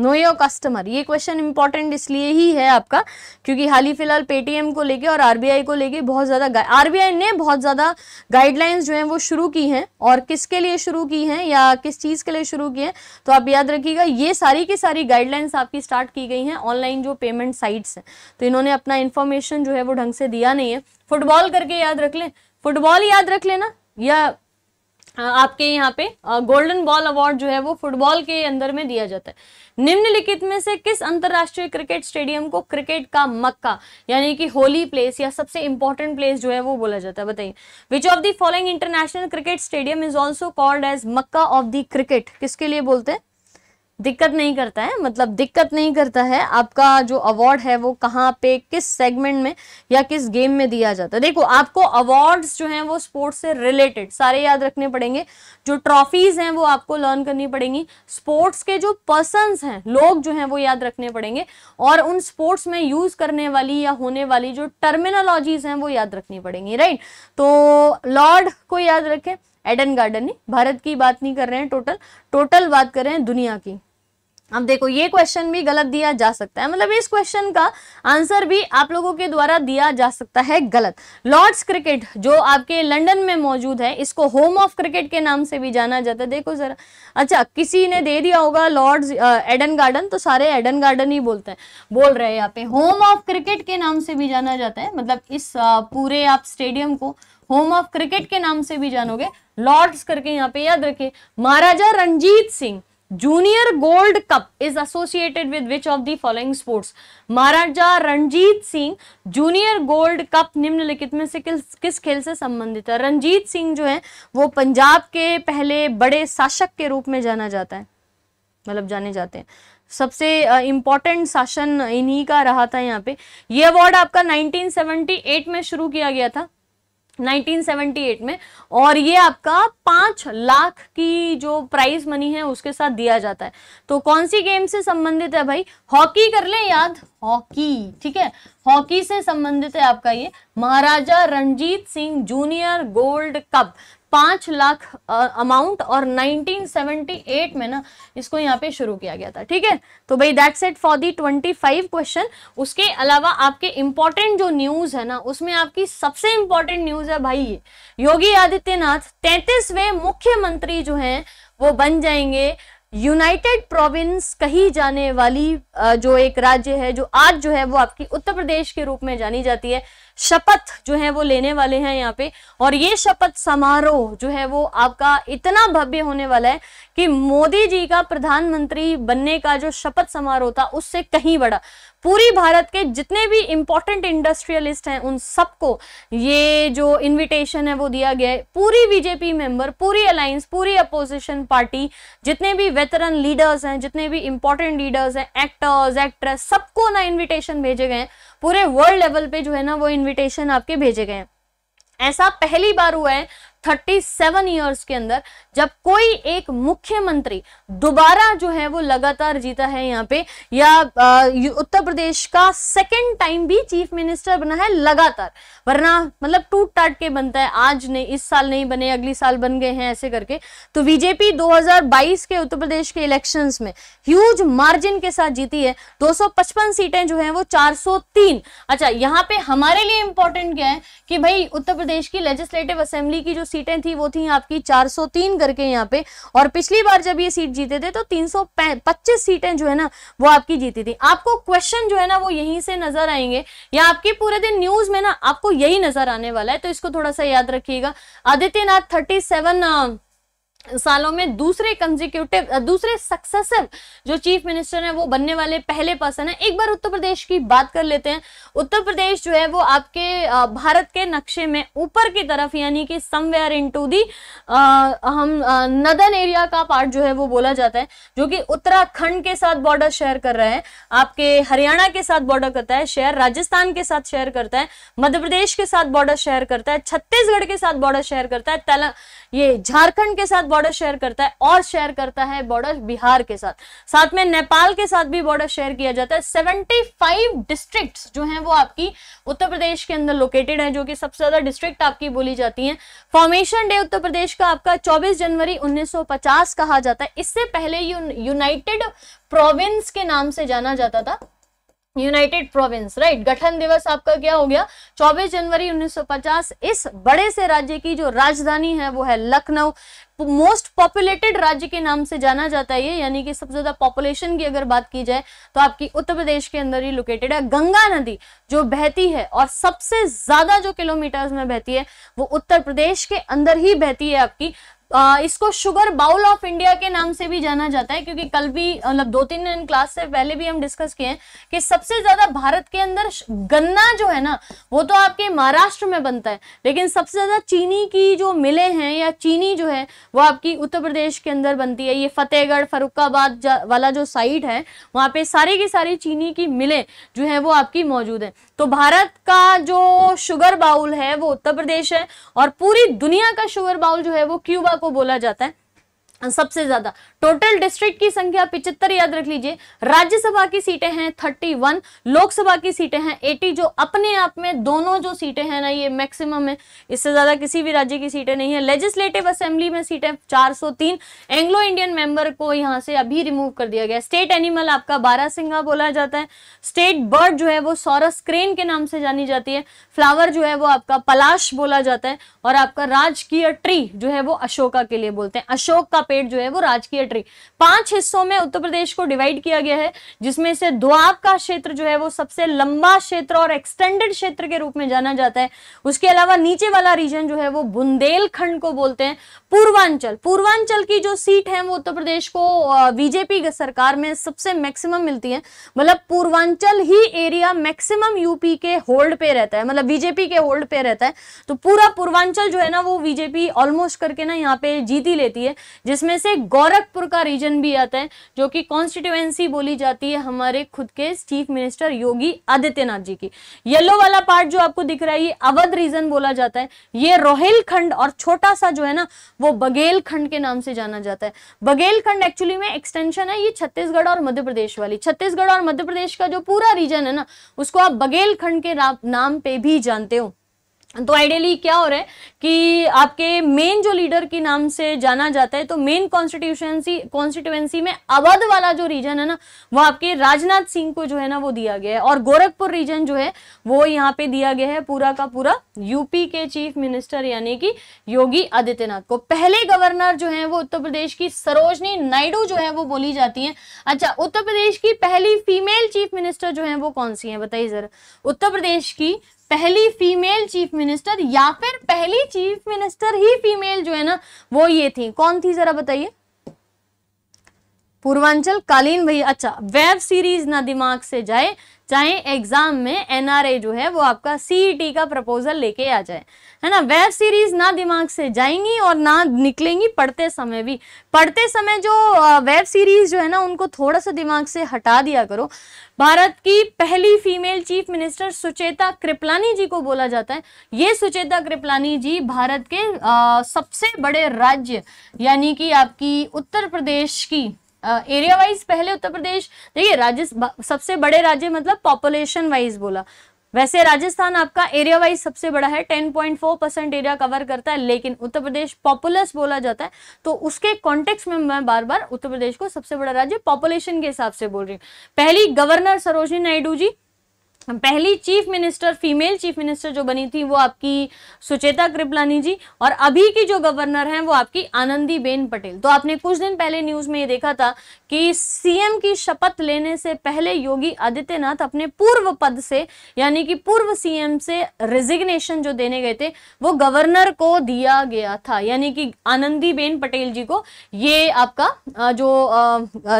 नो योर कस्टमर ये क्वेश्चन इंपॉर्टेंट इसलिए ही है आपका क्योंकि हाल ही फिलहाल पेटीएम को लेके और आरबीआई को लेके बहुत ज़्यादा आरबीआई ने बहुत ज़्यादा गाइडलाइंस जो है वो शुरू की हैं और किसके लिए शुरू की हैं या किस चीज़ के लिए शुरू की है तो आप याद रखिएगा ये सारी की सारी गाइडलाइंस आपकी स्टार्ट की गई हैं ऑनलाइन जो पेमेंट साइट्स हैं तो इन्होंने अपना इन्फॉर्मेशन जो है वो ढंग से दिया नहीं है फुटबॉल करके याद रख लें फुटबॉल याद रख लेना या आपके यहाँ पे गोल्डन बॉल अवार्ड जो है वो फुटबॉल के अंदर में दिया जाता है निम्नलिखित में से किस अंतर्राष्ट्रीय क्रिकेट स्टेडियम को क्रिकेट का मक्का यानी कि होली प्लेस या सबसे इंपॉर्टेंट प्लेस जो है वो बोला जाता है बताइए which of the following international cricket stadium is also called as Mecca of the cricket किसके लिए बोलते हैं दिक्कत नहीं करता है मतलब दिक्कत नहीं करता है आपका जो अवार्ड है वो कहाँ पे किस सेगमेंट में या किस गेम में दिया जाता है देखो आपको अवार्ड्स जो हैं वो स्पोर्ट्स से रिलेटेड सारे याद रखने पड़ेंगे जो ट्रॉफीज हैं वो आपको लर्न करनी पड़ेंगी स्पोर्ट्स के जो पर्सन हैं लोग जो हैं वो याद रखने पड़ेंगे और उन स्पोर्ट्स में यूज करने वाली या होने वाली जो टर्मिनोलॉजीज हैं वो याद रखनी पड़ेंगी राइट तो लॉर्ड को याद रखें एडन गार्डन भारत की बात नहीं कर रहे हैं टोटल टोटल बात कर रहे हैं दुनिया की अब देखो ये क्वेश्चन भी गलत दिया जा सकता है मतलब इस क्वेश्चन का आंसर भी आप लोगों के द्वारा दिया जा सकता है गलत लॉर्ड्स क्रिकेट जो आपके लंदन में मौजूद है इसको होम ऑफ क्रिकेट के नाम से भी जाना जाता है देखो जरा अच्छा किसी ने दे दिया होगा लॉर्ड्स एडन गार्डन तो सारे एडन गार्डन ही बोलते हैं बोल रहे हैं यहाँ पे होम ऑफ क्रिकेट के नाम से भी जाना जाता है मतलब इस पूरे आप स्टेडियम को होम ऑफ क्रिकेट के नाम से भी जानोगे लॉर्ड्स करके यहाँ पे याद रखिए Maharaja Ranjit Singh junior gold cup is associated with which of the following sports Maharaja Ranjit Singh junior gold cup निम्नलिखित में से किस किस खेल से संबंधित है रणजीत सिंह जो है वो पंजाब के पहले बड़े शासक के रूप में जाना जाता है मतलब जाने जाते हैं सबसे इम्पॉर्टेंट शासन इन्हीं का रहा था यहाँ पे ये अवार्ड आपका 1978 में शुरू किया गया था 1978 में और ये आपका पाँच लाख की जो प्राइज मनी है उसके साथ दिया जाता है तो कौन सी गेम से संबंधित है भाई हॉकी कर लें याद हॉकी ठीक है हॉकी से संबंधित है आपका ये Maharaja Ranjit Singh junior gold cup पांच लाख अमाउंट और 1978 में ना इसको यहाँ पे शुरू किया गया था ठीक है तो भाई that's it for the 25 question उसके अलावा आपके इंपॉर्टेंट जो न्यूज़ है ना उसमें आपकी सबसे इंपॉर्टेंट न्यूज़ है भाई योगी आदित्यनाथ तैतीसवें मुख्यमंत्री जो हैं वो बन जाएंगे यूनाइटेड प्रोविंस कही जाने वाली जो एक राज्य है जो आज जो है वो आपकी उत्तर प्रदेश के रूप में जानी जाती है शपथ जो है वो लेने वाले हैं यहाँ पे और ये शपथ समारोह जो है वो आपका इतना भव्य होने वाला है कि मोदी जी का प्रधानमंत्री बनने का जो शपथ समारोह था उससे कहीं बड़ा पूरी भारत के जितने भी इंपॉर्टेंट इंडस्ट्रियलिस्ट हैं उन सबको ये जो इनविटेशन है वो दिया गया है पूरी बीजेपी मेंबर पूरी अलायंस पूरी अपोजिशन पार्टी जितने भी वेतरन लीडर्स हैं जितने भी इंपॉर्टेंट लीडर्स हैं एक्टर्स एक्ट्रेस सबको ना इन्विटेशन भेजे गए हैं पूरे वर्ल्ड लेवल पे जो है ना वो इन्विटेशन आपके भेजे गए हैं ऐसा पहली बार हुआ है थर्टी सेवन ईयर्स के अंदर जब कोई एक मुख्यमंत्री दोबारा जो है वो लगातार जीता है यहाँ पे या उत्तर प्रदेश का सेकेंड टाइम भी चीफ मिनिस्टर बना है लगातार वरना मतलब टूट टाट के बनता है आज नहीं इस साल नहीं बने अगली साल बन गए हैं ऐसे करके तो बीजेपी 2022 के उत्तर प्रदेश के इलेक्शन में ह्यूज मार्जिन के साथ जीती है दो सीटें जो है वो चार अच्छा यहाँ पे हमारे लिए इंपॉर्टेंट क्या है कि भाई उत्तर प्रदेश की लेजिस्लेटिव असेंबली की जो सीटें थी वो थी आपकी 403 करके यहाँ पे और पिछली बार जब ये सीट जीते थे तो 325 सीटें जो है ना वो आपकी जीती थी आपको क्वेश्चन जो है ना वो यहीं से नजर आएंगे या आपकी पूरे दिन न्यूज में ना आपको यही नजर आने वाला है तो इसको थोड़ा सा याद रखिएगा आदित्यनाथ थर्टी सेवन सालों में दूसरे कंजिक्यूटिव दूसरे सक्सेसिव जो चीफ मिनिस्टर हैं वो बनने वाले पहले पर्सन है एक बार उत्तर प्रदेश की बात कर लेते हैं उत्तर प्रदेश जो है वो आपके भारत के नक्शे में ऊपर की तरफ यानी कि समवेयर इनटू दी हम नदन एरिया का पार्ट जो है वो बोला जाता है जो कि उत्तराखंड के साथ बॉर्डर शेयर कर रहा है आपके हरियाणा के साथ बॉर्डर करता है शेयर राजस्थान के साथ शेयर करता है मध्य प्रदेश के साथ बॉर्डर शेयर करता है छत्तीसगढ़ के साथ बॉर्डर शेयर करता है ये झारखंड के साथ बॉर्डर शेयर करता है और शेयर करता है बॉर्डर बिहार के साथ साथ में नेपाल के साथ भी बॉर्डर शेयर किया जाता है सेवेंटी फाइव डिस्ट्रिक्ट जो है वो आपकी उत्तर प्रदेश के अंदर लोकेटेड है जो कि सबसे ज्यादा डिस्ट्रिक्ट आपकी बोली जाती है फॉर्मेशन डे उत्तर प्रदेश का आपका चौबीस जनवरी उन्नीस कहा जाता है इससे पहले यूनाइटेड प्रोविंस के नाम से जाना जाता था यूनाइटेड प्रोविंस राइट गठन दिवस आपका क्या हो गया 24 जनवरी 1950 इस बड़े से राज्य की जो राजधानी है वो है लखनऊ मोस्ट पॉपुलेटेड राज्य के नाम से जाना जाता है ये यानी कि सबसे ज्यादा पॉपुलेशन की अगर बात की जाए तो आपकी उत्तर प्रदेश के अंदर ही लोकेटेड है गंगा नदी जो बहती है और सबसे ज्यादा जो किलोमीटर्स में बहती है वो उत्तर प्रदेश के अंदर ही बहती है आपकी आ, इसको शुगर बाउल ऑफ इंडिया के नाम से भी जाना जाता है क्योंकि कल भी मतलब दो तीन दिन क्लास से पहले भी हम डिस्कस किए कि सबसे ज्यादा भारत के अंदर गन्ना जो है ना वो तो आपके महाराष्ट्र में बनता है लेकिन सबसे ज्यादा चीनी की जो मिले हैं या चीनी जो है वो आपकी उत्तर प्रदेश के अंदर बनती है ये फतेहगढ़ फरुखाबाद वाला जो साइड है वहाँ पे सारी की सारी चीनी की मिले जो है वो आपकी मौजूद है तो भारत का जो शुगर बाउल है वो उत्तर प्रदेश है और पूरी दुनिया का शुगर बाउल जो है वो क्यूबा को बोला जाता है सबसे ज्यादा टोटल डिस्ट्रिक्ट की संख्या पिछहत्तर याद रख लीजिए राज्यसभा की सीटें हैं थर्टी वन लोकसभा की सीटें हैं एटी जो अपने आप में दोनों जो सीटें हैं ना ये मैक्सिमम है इससे ज्यादा किसी भी राज्य की सीटें नहीं है लेजिस्लेटिव असेंबली में सीटें 403 एंग्लो इंडियन मेंबर को यहाँ से अभी रिमूव कर दिया गया स्टेट एनिमल आपका बारह सिंगा बोला जाता है स्टेट बर्ड जो है वो सौरस क्रेन के नाम से जानी जाती है फ्लावर जो है वो आपका पलाश बोला जाता है और आपका राजकीय ट्री जो है वो अशोका के लिए बोलते हैं अशोक का पेड़ जो है वो राजकीय टेरिटरी पांच हिस्सों में उत्तर प्रदेश को डिवाइड किया गया है जिसमें से द्वाब का क्षेत्र जो है वो सबसे लंबा क्षेत्र और एक्सटेंडेड क्षेत्र के रूप में जाना जाता है उसके अलावा नीचे वाला रीजन जो है वो बुंदेलखंड को बोलते हैं पूर्वांचल पूर्वांचल की जो सीट है वो उत्तर प्रदेश को बीजेपी सरकार में सबसे मैक्सिमम मिलती है मतलब पूर्वांचल ही एरिया मैक्सिमम यूपी के होल्ड पे रहता है मतलब बीजेपी के होल्ड पे रहता है तो पूरा पूर्वांचल जो है ना वो बीजेपी ऑलमोस्ट करके ना यहाँ पे जीती लेती है जिसमें से गोरखपुर का रीजन भी आता है जो कि कॉन्स्टिट्युएंसी बोली जाती है हमारे खुद के चीफ मिनिस्टर योगी आदित्यनाथ जी की येलो वाला पार्ट जो आपको दिख रहा है ये अवध रीजन बोला जाता है ये रोहिलखंड और छोटा सा जो है ना वो बघेलखंड खंड के नाम से जाना जाता है बघेलखंड खंड एक्चुअली में एक्सटेंशन है ये छत्तीसगढ़ और मध्य प्रदेश वाली छत्तीसगढ़ और मध्य प्रदेश का जो पूरा रीजन है ना उसको आप बघेल खंड के नाम पे भी जानते हो तो आइडियली क्या हो रहा है कि आपके मेन जो लीडर के नाम से जाना जाता है तो मेन कॉन्स्टिट्यूशनसी कॉन्स्टिट्यूएंसी में अवध वाला जो रीजन है ना वो आपके राजनाथ सिंह को जो है ना वो दिया गया है और गोरखपुर रीजन जो है वो यहाँ पे दिया गया है पूरा का पूरा यूपी के चीफ मिनिस्टर यानी कि योगी आदित्यनाथ को पहले गवर्नर जो है वो उत्तर प्रदेश की सरोजनी नायडू जो है वो बोली जाती है अच्छा उत्तर प्रदेश की पहली फीमेल चीफ मिनिस्टर जो है वो कौन सी है बताइए जरा उत्तर प्रदेश की पहली फीमेल चीफ मिनिस्टर या फिर पहली चीफ मिनिस्टर ही फीमेल जो है ना वो ये थी कौन थी जरा बताइए पूर्वांचल कालीन भैया अच्छा वेब सीरीज ना दिमाग से जाए चाहे एग्जाम में एनआरए जो है वो आपका सीईटी e का प्रपोजल लेके आ जाए है ना वेब सीरीज ना दिमाग से जाएंगी और ना निकलेंगी पढ़ते समय भी पढ़ते समय जो वेब सीरीज जो है ना उनको थोड़ा सा दिमाग से हटा दिया करो भारत की पहली female chief minister Sucheta Kripalani ji को बोला जाता है ये सुचेता कृपलानी जी भारत के आ, सबसे बड़े राज्य यानी कि आपकी उत्तर प्रदेश की एरिया वाइज पहले उत्तर प्रदेश देखिए राज्य सबसे बड़े राज्य मतलब पॉपुलेशन वाइज बोला वैसे राजस्थान आपका एरिया वाइज सबसे बड़ा है 10.4 परसेंट एरिया कवर करता है लेकिन उत्तर प्रदेश पॉपुलस बोला जाता है तो उसके कॉन्टेक्स्ट में मैं बार बार उत्तर प्रदेश को सबसे बड़ा राज्य पॉपुलेशन के हिसाब से बोल रही हूँ पहली गवर्नर सरोजनी नायडू जी पहली chief minister female chief minister जो बनी थी वो आपकी सुचेता कृपलानी जी और अभी की जो गवर्नर हैं वो आपकी आनंदी बेन पटेल तो आपने कुछ दिन पहले न्यूज में ये देखा था कि सीएम की शपथ लेने से पहले योगी आदित्यनाथ अपने पूर्व पद से यानी कि पूर्व सीएम से रिजिग्नेशन जो देने गए थे वो गवर्नर को दिया गया था यानी कि आनंदीबेन पटेल जी को ये आपका जो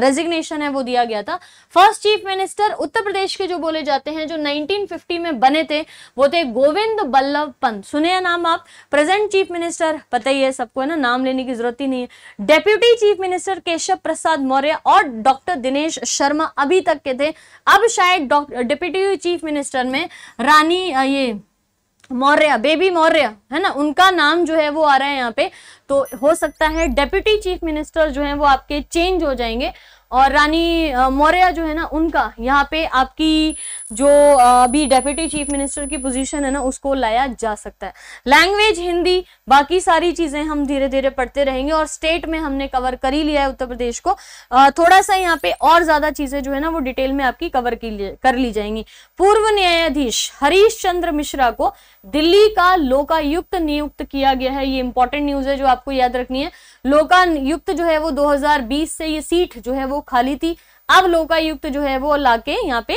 रेजिग्नेशन है वो दिया गया था first chief minister Uttar Pradesh के जो बोले जाते हैं जो 1950 में बने थे वो थे गोविंद बल्लभ पंत सुने नाम आप प्रेजेंट चीफ मिनिस्टर पता ही है सबको है ना नाम लेने की जरूरत ही नहीं है deputy chief minister Keshav Prasad Maurya और डॉक्टर दिनेश शर्मा अभी तक के थे अब शायद डिप्यूटी चीफ मिनिस्टर में रानी ये मौर्य बेबी मौर्य है ना उनका नाम जो है वो आ रहा है यहाँ पे तो हो सकता है डेप्यूटी चीफ मिनिस्टर जो है वो आपके चेंज हो जाएंगे और रानी मौर्य जो है ना उनका यहाँ पे आपकी जो अभी डेप्यूटी चीफ मिनिस्टर की पोजीशन है ना उसको लाया जा सकता है लैंग्वेज हिंदी बाकी सारी चीज़ें हम धीरे धीरे पढ़ते रहेंगे और स्टेट में हमने कवर कर ही लिया है उत्तर प्रदेश को थोड़ा सा यहाँ पे और ज़्यादा चीज़ें जो है ना वो डिटेल में आपकी कवर की कर ली जाएंगी पूर्व न्यायाधीश हरीश चंद्र मिश्रा को दिल्ली का लोकायुक्त नियुक्त किया गया है ये इंपॉर्टेंट न्यूज़ है जो आपको याद रखनी है लोकायुक्त जो है वो दो से ये सीट जो है वो खाली थी अब लोकायुक्त जो है वो लाके यहाँ पे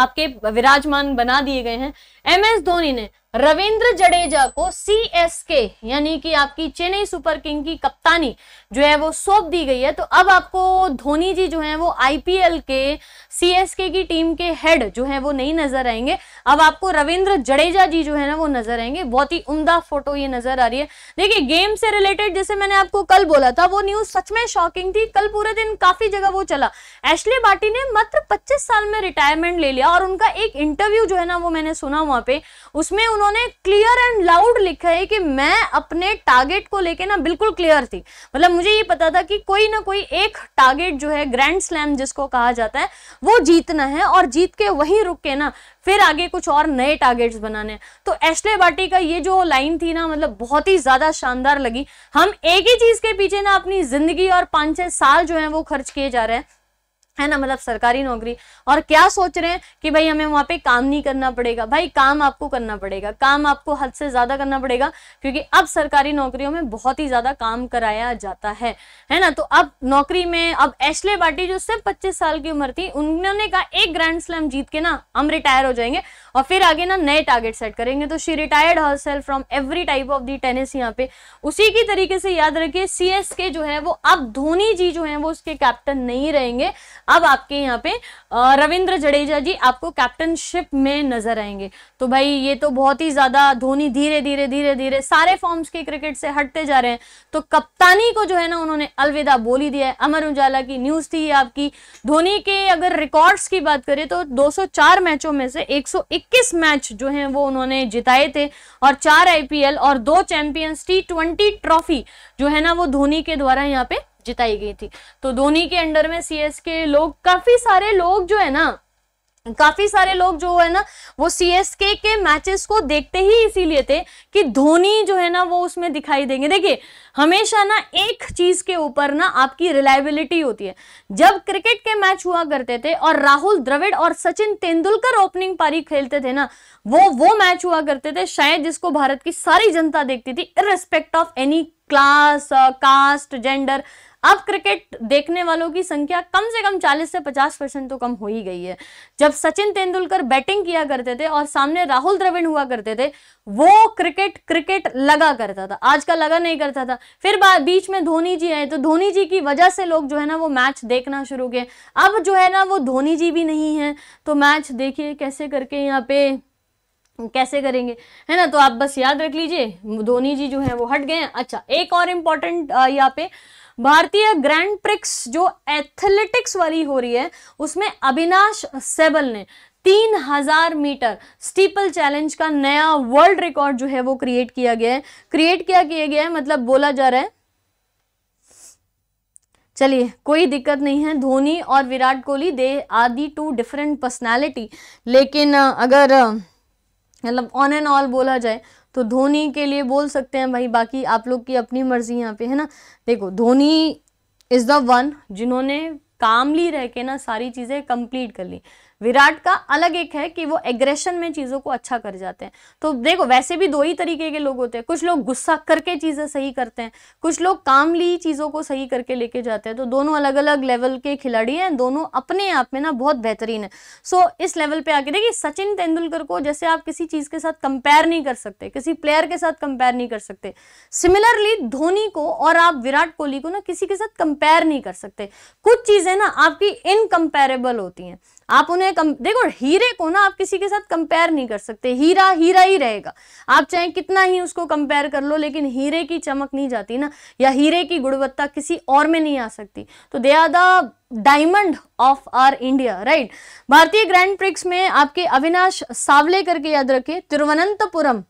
आपके विराजमान बना दिए गए हैं एम एस धोनी ने रविंद्र जडेजा को सी एस के यानी कि आपकी चेन्नई सुपर किंग की कप्तानी जो है वो सौंप दी गई है तो अब आपको धोनी जी जो है वो आईपीएल के सीएसके की टीम के हेड जो है वो नहीं नजर आएंगे अब आपको रविंद्र जडेजा जी जो है ना वो नजर आएंगे बहुत ही उमदा फोटो ये नजर आ रही है देखिए गेम से रिलेटेड जैसे मैंने आपको कल बोला था वो न्यूज सच में शॉकिंग थी कल पूरे दिन काफी जगह वो चला एशले बाटी ने मात्र पच्चीस साल में रिटायरमेंट ले लिया और उनका एक इंटरव्यू जो है ना वो मैंने सुना वहां पे उसमें उन्होंने क्लियर एंड लाउड लिखा है कि मैं अपने टारगेट को लेकर ना बिल्कुल क्लियर थी मतलब मुझे ये पता था कि कोई ना कोई एक टारगेट जो है ग्रैंड स्लैम जिसको कहा जाता है वो जीतना है और जीत के वही रुक के ना फिर आगे कुछ और नए टारगेट्स बनाने तो एशले बाटी का ये जो लाइन थी ना मतलब बहुत ही ज़्यादा शानदार लगी हम एक ही चीज़ के पीछे ना अपनी ज़िंदगी और पांच छह साल जो है वो खर्च किए जा रहे हैं है ना मतलब सरकारी नौकरी और क्या सोच रहे हैं कि भाई हमें वहाँ पे काम नहीं करना पड़ेगा भाई काम आपको करना पड़ेगा काम आपको हद से ज़्यादा करना पड़ेगा क्योंकि अब सरकारी नौकरियों में बहुत ही ज़्यादा काम कराया जाता है है ना तो अब नौकरी में अब एशले बाटी जो सिर्फ पच्चीस साल की उम्र थी उन्होंने कहा एक ग्रैंड स्लैम जीत के ना हम रिटायर हो जाएंगे और फिर आगे ना नए टारगेट सेट करेंगे तो she retired herself from every type of the tennis यहाँ पे उसी की तरीके से याद रखिए सी एस के जो है वो अब धोनी जी जो है वो उसके कैप्टन नहीं रहेंगे अब आपके यहाँ पे रविंद्र जडेजा जी आपको कैप्टनशिप में नजर आएंगे तो भाई ये तो बहुत ही ज्यादा धोनी धीरे धीरे धीरे धीरे सारे फॉर्म्स के क्रिकेट से हटते जा रहे हैं तो कप्तानी को जो है ना उन्होंने अलविदा बोली दिया है अमर उजाला की न्यूज थी आपकी धोनी के अगर रिकॉर्ड्स की बात करें तो 204 मैचों में से 21 मैच जो हैं वो उन्होंने जिताए थे और चार आईपीएल और दो चैंपियंस टी ट्वेंटी ट्रॉफी जो है ना वो धोनी के द्वारा यहाँ पे जिताई गई थी तो धोनी के अंडर में सीएसके लोग काफी सारे लोग जो है ना काफी सारे लोग जो है ना वो सीएसके के मैचेस को देखते ही इसीलिए थे कि धोनी जो है ना वो उसमें दिखाई देंगे देखिए हमेशा ना एक चीज के ऊपर ना आपकी रिलायबिलिटी होती है जब क्रिकेट के मैच हुआ करते थे और राहुल द्रविड़ और सचिन तेंदुलकर ओपनिंग पारी खेलते थे ना वो वो मैच हुआ करते थे शायद जिसको भारत की सारी जनता देखती थी irrespect of any class caste gender अब क्रिकेट देखने वालों की संख्या कम से कम 40 से 50 परसेंट तो कम हो ही गई है जब सचिन तेंदुलकर बैटिंग किया करते थे और सामने राहुल द्रविड़ हुआ करते थे वो क्रिकेट क्रिकेट लगा करता था आज का लगा नहीं करता था फिर बीच में धोनी जी आए तो धोनी जी की वजह से लोग जो है ना वो मैच देखना शुरू किए अब जो है ना वो धोनी जी भी नहीं है तो मैच देखिए कैसे करके यहाँ पे कैसे करेंगे है ना तो आप बस याद रख लीजिए धोनी जी जो है वो हट गए अच्छा एक और इंपॉर्टेंट यहाँ पे भारतीय ग्रैंड प्रिक्स जो एथलेटिक्स वाली हो रही है उसमें अविनाश सेबल ने तीन हजार मीटर स्टीपल चैलेंज का नया वर्ल्ड रिकॉर्ड जो है वो क्रिएट किया गया है क्रिएट क्या किया गया है मतलब बोला जा रहा है चलिए कोई दिक्कत नहीं है धोनी और विराट कोहली दे आदि टू डिफरेंट पर्सनालिटी लेकिन अगर मतलब ऑन एंड ऑल बोला जाए तो धोनी के लिए बोल सकते हैं भाई बाकी आप लोग की अपनी मर्जी यहाँ पे है ना देखो धोनी इज़ द वन जिन्होंने कामली रह के ना सारी चीज़ें कंप्लीट कर ली विराट का अलग एक है कि वो एग्रेशन में चीज़ों को अच्छा कर जाते हैं तो देखो वैसे भी दो ही तरीके के लोग होते हैं कुछ लोग गुस्सा करके चीज़ें सही करते हैं कुछ लोग कामली चीज़ों को सही करके लेके जाते हैं तो दोनों अलग अलग लेवल के खिलाड़ी हैं दोनों अपने आप में ना बहुत बेहतरीन है सो so, इस लेवल पे आके देखिए सचिन तेंदुलकर को जैसे आप किसी चीज़ के साथ कंपेयर नहीं कर सकते किसी प्लेयर के साथ कंपेयर नहीं कर सकते सिमिलरली धोनी को और आप विराट कोहली को ना किसी के साथ कंपेयर नहीं कर सकते कुछ चीज़ें ना आपकी इनकम्पेरेबल होती हैं आप उन्हें कम देखो हीरे को ना आप किसी के साथ कंपेयर नहीं कर सकते हीरा हीरा ही रहेगा आप चाहे कितना ही उसको कंपेयर कर लो लेकिन हीरे की चमक नहीं जाती ना या हीरे की गुणवत्ता किसी और में नहीं आ सकती तो they are the diamond of our India right भारतीय ग्रैंड प्रिक्स में आपके अविनाश सावले करके याद रखे तिरुवनंतपुरम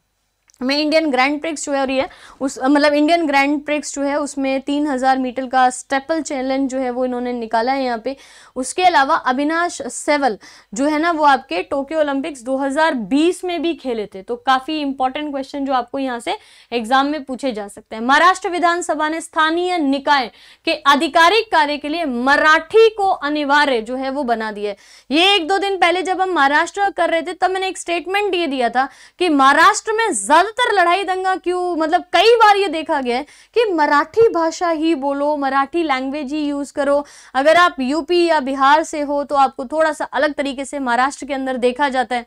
हमें इंडियन ग्रैंड प्रिक्स जो है और ये उस मतलब इंडियन ग्रैंड प्रिक्स जो है उसमें तीन हज़ार मीटर का स्टेपल चैलेंज जो है वो इन्होंने निकाला है यहाँ पे उसके अलावा अविनाश सेवल जो है ना वो आपके टोक्यो ओलंपिक्स 2020 में भी खेले थे तो काफ़ी इंपॉर्टेंट क्वेश्चन जो आपको यहाँ से एग्जाम में पूछे जा सकते हैं महाराष्ट्र विधानसभा ने स्थानीय निकाय के आधिकारिक कार्य के लिए मराठी को अनिवार्य जो है वो बना दिया है ये एक दो दिन पहले जब हम महाराष्ट्र कर रहे थे तब मैंने एक स्टेटमेंट ये दिया था कि महाराष्ट्र में ज़्यादा ज़्यादातर लड़ाई दंगा क्यों मतलब कई बार ये देखा गया है कि मराठी भाषा ही बोलो मराठी लैंग्वेज ही यूज़ करो अगर आप यूपी या बिहार से हो तो आपको थोड़ा सा अलग तरीके से महाराष्ट्र के अंदर देखा जाता है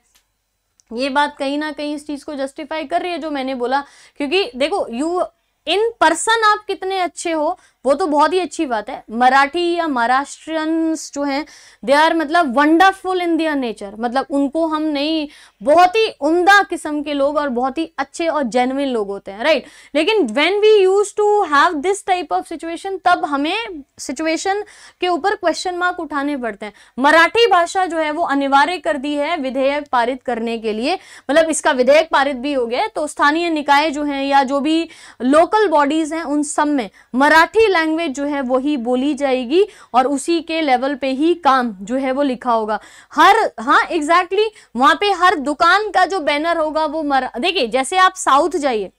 ये बात कहीं ना कहीं इस चीज़ को जस्टिफाई कर रही है जो मैंने बोला क्योंकि देखो यू इन पर्सन आप कितने अच्छे हो वो तो बहुत ही अच्छी बात है मराठी या महाराष्ट्रियंस जो हैं दे आर मतलब वंडरफुल इन दियर नेचर मतलब उनको हम नहीं बहुत ही उम्दा किस्म के लोग और बहुत ही अच्छे और जेनविन लोग होते हैं राइट लेकिन when we use to have this type of situation तब हमें सिचुएशन के ऊपर क्वेश्चन मार्क उठाने पड़ते हैं मराठी भाषा जो है वो अनिवार्य कर दी है विधेयक पारित करने के लिए मतलब इसका विधेयक पारित भी हो गया तो स्थानीय निकाय जो हैं या जो भी लोकल बॉडीज हैं उन सब में मराठी लैंग्वेज जो है वही बोली जाएगी और उसी के लेवल पे ही काम जो है वो लिखा होगा हर हाँ एग्जैक्टली exactly, वहां पे हर दुकान का जो बैनर होगा वो मर देखिए जैसे आप साउथ जाइए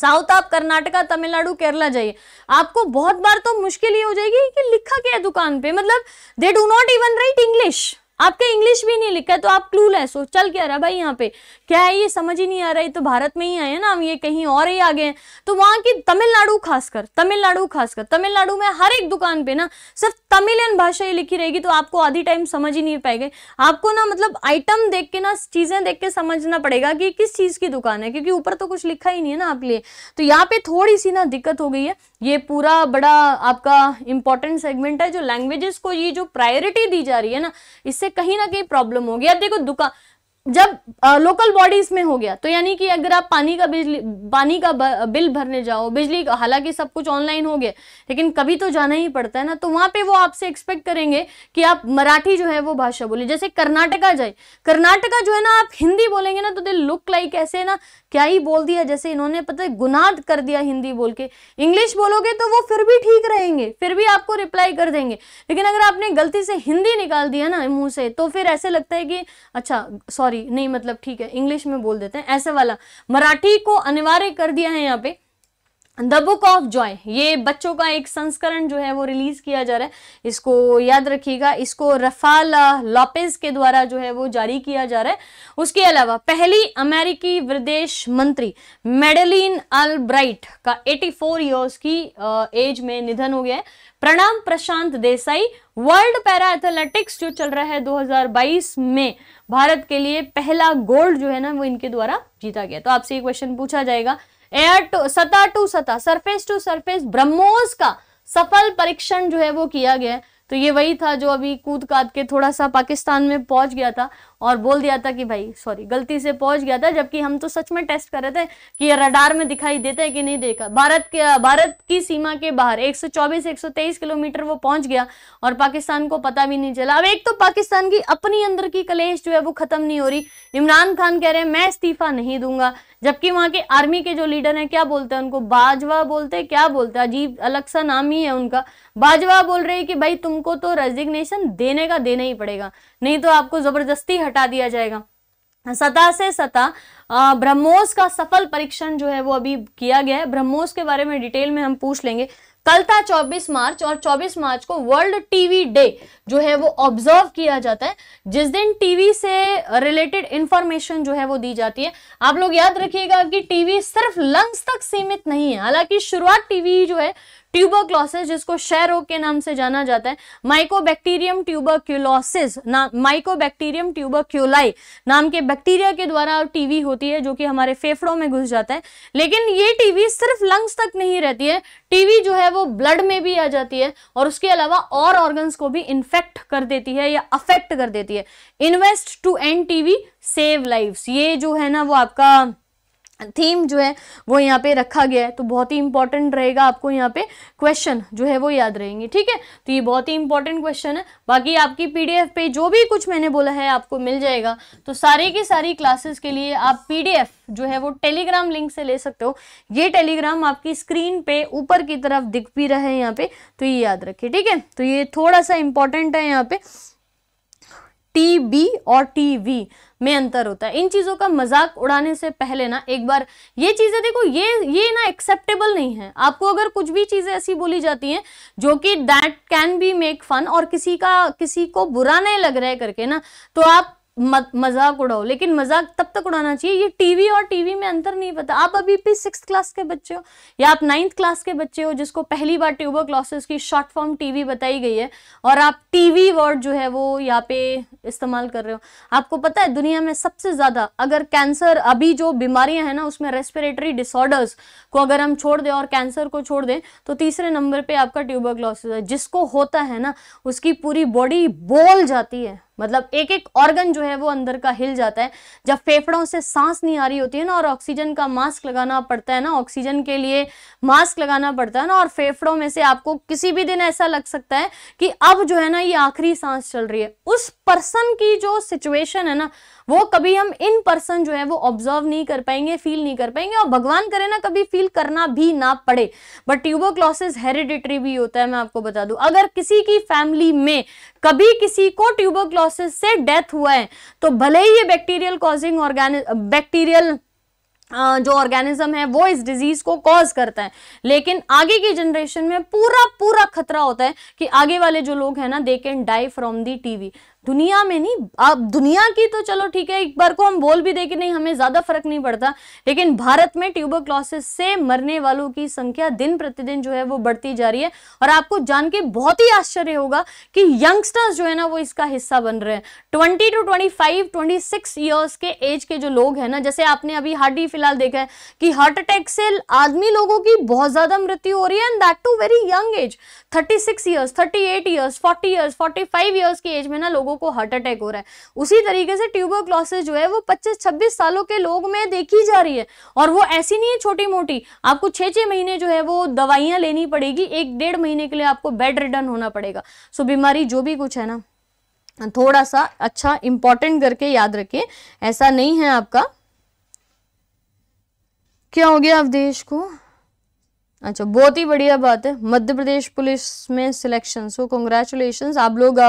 साउथ आप कर्नाटका तमिलनाडु केरला जाइए आपको बहुत बार तो मुश्किल ये हो जाएगी कि लिखा क्या है दुकान पे मतलब they do not even write English आपका इंग्लिश भी नहीं लिखा है तो आप क्लू क्लूलेस हो चल क्या रहा भाई यहाँ पे क्या है ये समझ ही नहीं आ रहा है तो भारत में ही आए हैं ना हम ये कहीं और ही आ गए हैं तो वहाँ की तमिलनाडु खासकर तमिलनाडु खासकर तमिलनाडु में हर एक दुकान पे ना सिर्फ तमिलियन भाषा ही लिखी रहेगी तो आपको आधी टाइम समझ ही नहीं पाएगा आपको ना मतलब आइटम देख के ना चीज़ें देख के समझना पड़ेगा कि किस चीज़ की दुकान है क्योंकि ऊपर तो कुछ लिखा ही नहीं है ना आप लिए तो यहाँ पे थोड़ी सी ना दिक्कत हो गई है ये पूरा बड़ा आपका इंपॉर्टेंट सेगमेंट है जो लैंग्वेजेस को ये जो प्रायोरिटी दी जा रही है ना इससे उससे कहीं ना कहीं प्रॉब्लम होगी अब देखो दुकान जब आ, लोकल बॉडीज में हो गया तो यानी कि अगर आप पानी का बिजली पानी का बिल भरने जाओ बिजली हालांकि सब कुछ ऑनलाइन हो गया लेकिन कभी तो जाना ही पड़ता है ना तो वहाँ पे वो आपसे एक्सपेक्ट करेंगे कि आप मराठी जो है वो भाषा बोले जैसे कर्नाटका जाए कर्नाटका जो है ना आप हिंदी बोलेंगे ना तो दे लुक लाइक ऐसे ना क्या ही बोल दिया जैसे इन्होंने पता है गुनाह कर दिया हिंदी बोल के इंग्लिश बोलोगे तो वो फिर भी ठीक रहेंगे फिर भी आपको रिप्लाई कर देंगे लेकिन अगर आपने गलती से हिंदी निकाल दिया ना मुंह से तो फिर ऐसे लगता है कि अच्छा सॉरी नहीं मतलब ठीक है इंग्लिश में बोल देते हैं ऐसे वाला मराठी को अनिवार्य कर दिया है यहाँ पे द बुक ऑफ जॉय ये बच्चों का एक संस्करण जो है वो रिलीज किया जा रहा है इसको याद रखिएगा इसको रफाल लॉपेज के द्वारा जो है वो जारी किया जा रहा है उसके अलावा पहली अमेरिकी विदेश मंत्री मेडलिन ब्राइट का 84 फोर ईयर्स की एज में निधन हो गया है प्रणाम Prashant Desai world para athletics जो चल रहा है 2022 में भारत के लिए पहला गोल्ड जो है ना वो इनके द्वारा जीता गया तो आपसे ये क्वेश्चन पूछा जाएगा एयर टू सतह टू सतह सरफेस टू सरफेस ब्रह्मोस का सफल परीक्षण जो है वो किया गया है तो ये वही था जो अभी कूद काद के थोड़ा सा पाकिस्तान में पहुंच गया था और बोल दिया था कि भाई सॉरी गलती से पहुंच गया था जबकि हम तो सच में टेस्ट कर रहे थे कि ये रडार में दिखाई देता है कि नहीं देखा भारत के भारत की सीमा के बाहर 124 123 किलोमीटर वो पहुंच गया और पाकिस्तान को पता भी नहीं चला अब एक तो पाकिस्तान की अपनी अंदर की कलेश जो है वो खत्म नहीं हो रही इमरान खान कह रहे हैं मैं इस्तीफा नहीं दूंगा जबकि वहाँ के आर्मी के जो लीडर हैं क्या बोलते हैं उनको बाजवा बोलते हैं क्या बोलते हैं अजीब अलग सा नाम ही है उनका बाजवा बोल रहे हैं कि भाई तुमको तो रेजिग्नेशन देने का देना ही पड़ेगा नहीं तो आपको ज़बरदस्ती हटा दिया जाएगा सता से सता ब्रह्मोस का सफल परीक्षण जो है वो अभी किया गया है ब्रह्मोस के बारे में डिटेल में हम पूछ लेंगे कल था 24 मार्च और 24 मार्च को वर्ल्ड टीवी डे जो है वो ऑब्जर्व किया जाता है जिस दिन टीवी से रिलेटेड इंफॉर्मेशन जो है वो दी जाती है आप लोग याद रखिएगा कि टीवी सिर्फ लंग्स तक सीमित नहीं है हालांकि शुरुआत टीवी जो है ट्यूबरक्लोसिस जिसको क्षय रोग के नाम से जाना जाता है माइकोबैक्टीरियम ट्यूबरक्यूलोसिस माइकोबैक्टीरियम ट्यूबरक्यूलाई नाम के बैक्टीरिया के द्वारा टीवी होती है जो कि हमारे फेफड़ों में घुस जाता है लेकिन ये टीवी सिर्फ लंग्स तक नहीं रहती है टीवी जो है वो ब्लड में भी आ जाती है और उसके अलावा और ऑर्गन्स को भी इन्फेक्ट कर देती है या अफेक्ट कर देती है invest to and TV save life ये जो है ना वो आपका थीम जो है वो यहाँ पे रखा गया है तो बहुत ही इंपॉर्टेंट रहेगा आपको यहाँ पे क्वेश्चन जो है वो याद रहेंगे ठीक है तो ये बहुत ही इंपॉर्टेंट क्वेश्चन है बाकी आपकी पीडीएफ पे जो भी कुछ मैंने बोला है आपको मिल जाएगा तो सारे की सारी क्लासेस के लिए आप पीडीएफ जो है वो टेलीग्राम लिंक से ले सकते हो ये टेलीग्राम आपकी स्क्रीन पे ऊपर की तरफ दिख भी रहा है यहाँ पे तो ये याद रखिए ठीक है तो ये थोड़ा सा इंपॉर्टेंट है यहाँ पे टी बी और टी वी में अंतर होता है इन चीज़ों का मजाक उड़ाने से पहले ना एक बार ये चीज़ें देखो ये ये ना एक्सेप्टेबल नहीं है आपको अगर कुछ भी चीज़ें ऐसी बोली जाती हैं जो कि that can be make fun और किसी का किसी को बुरा नहीं लग रहा है करके ना तो आप मजाक उड़ाओ लेकिन मजाक तब तक उड़ाना चाहिए ये टीवी और टीवी में अंतर नहीं पता आप अभी भी सिक्स क्लास के बच्चे हो या आप नाइन्थ क्लास के बच्चे हो जिसको पहली बार ट्यूबर क्लासेस की शॉर्ट फॉर्म टीवी बताई गई है और आप टीवी वर्ड जो है वो यहाँ पे इस्तेमाल कर रहे हो आपको पता है दुनिया में सबसे ज़्यादा अगर कैंसर अभी जो बीमारियां हैं ना उसमें रेस्पिरेटरी डिसऑर्डर्स को अगर हम छोड़ दें और कैंसर को छोड़ दें तो तीसरे नंबर पर आपका ट्यूबर क्लासेस है जिसको होता है ना उसकी पूरी बॉडी बोल जाती है मतलब एक एक ऑर्गन जो है वो अंदर का हिल जाता है जब फेफड़ों से सांस नहीं आ रही होती है ना और ऑक्सीजन का मास्क लगाना पड़ता है ना ऑक्सीजन के लिए मास्क लगाना पड़ता है ना और फेफड़ों में से आपको किसी भी दिन ऐसा लग सकता है कि अब जो है ना ये आखिरी सांस चल रही है उस पर्सन की जो सिचुएशन है ना वो कभी हम इन पर्सन जो है वो ऑब्जर्व नहीं कर पाएंगे फील नहीं कर पाएंगे और भगवान करे ना कभी फील करना भी ना पड़े बट ट्यूबोक्लोसिस हेरिडिटरी भी होता है मैं आपको बता दूं अगर किसी की फैमिली में कभी किसी को ट्यूबरक्लोसिस से डेथ हुआ है तो भले ही ये बैक्टीरियल कॉजिंग ऑर्गेनि बैक्टीरियल जो ऑर्गेनिज्म है वो इस डिजीज को कॉज करता है लेकिन आगे की जनरेशन में पूरा पूरा खतरा होता है कि आगे वाले जो लोग हैं ना they can die from the TV दुनिया में नहीं आप दुनिया की तो चलो ठीक है एक बार को हम बोल भी दे कि नहीं हमें ज़्यादा फर्क नहीं पड़ता लेकिन भारत में ट्यूबरक्लोसिस से मरने वालों की संख्या दिन प्रतिदिन जो है वो बढ़ती जा रही है और आपको जान के बहुत ही आश्चर्य होगा कि यंगस्टर्स जो है ना वो इसका हिस्सा बन रहे हैं twenty two twenty five twenty six years के एज के जो लोग हैं ना जैसे आपने अभी हार्ट ही फिलहाल देखा है कि हार्ट अटैक से आदमी लोगों की बहुत ज़्यादा मृत्यु हो रही है and that too very young age thirty six years thirty eight years forty years forty five years की एज में ना लोग लोगों को हार्ट अटैक हो रहा है उसी तरीके से ट्यूबरक्लोसिस जो है वो पच्चीस छब्बीस सालों के लोग में देखी जा रही है और वो ऐसी नहीं है छोटी मोटी आपको छह छह महीने जो है वो दवाइयां लेनी पड़ेगी एक डेढ़ महीने के लिए आपको बेड रिटर्न होना पड़ेगा सो बीमारी जो भी कुछ है ना थोड़ा सा अच्छा इंपॉर्टेंट करके याद रखें ऐसा नहीं है आपका क्या हो गया अवधेश को अच्छा बहुत ही बढ़िया बात है मध्य प्रदेश पुलिस में सिलेक्शन सो कंग्रेचुलेशन आप लोग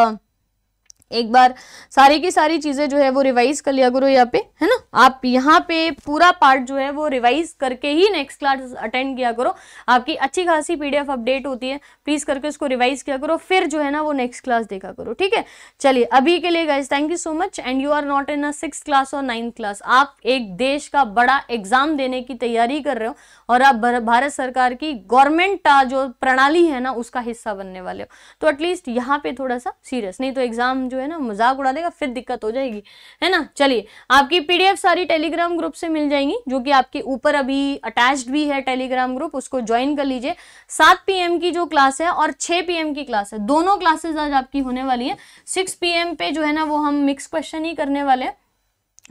एक बार सारी की सारी चीज़ें जो है वो रिवाइज कर लिया करो यहाँ पे है ना आप यहाँ पे पूरा पार्ट जो है वो रिवाइज करके ही नेक्स्ट क्लास अटेंड किया करो आपकी अच्छी खासी पीडीएफ अपडेट होती है प्लीज़ करके उसको रिवाइज किया करो फिर जो है ना वो नेक्स्ट क्लास देखा करो ठीक है चलिए अभी के लिए guys thank you so much and you are not in a six class और नाइन्थ क्लास आप एक देश का बड़ा एग्जाम देने की तैयारी कर रहे हो और आप भारत सरकार की गवर्नमेंट जो प्रणाली है ना उसका हिस्सा बनने वाले हो तो एटलीस्ट यहाँ पे थोड़ा सा सीरियस नहीं तो एग्जाम जो है ना मजाक उड़ा देगा फिर दिक्कत हो जाएगी है ना चलिए आपकी पी सारी टेलीग्राम ग्रुप से मिल जाएंगी जो कि आपके ऊपर अभी अटैच्ड भी है टेलीग्राम ग्रुप उसको ज्वाइन कर लीजिए सात पी की जो क्लास है और छः पी की क्लास है दोनों क्लासेज आज आपकी होने वाली है सिक्स पी पे जो है ना वो हम मिक्स क्वेश्चन ही करने वाले हैं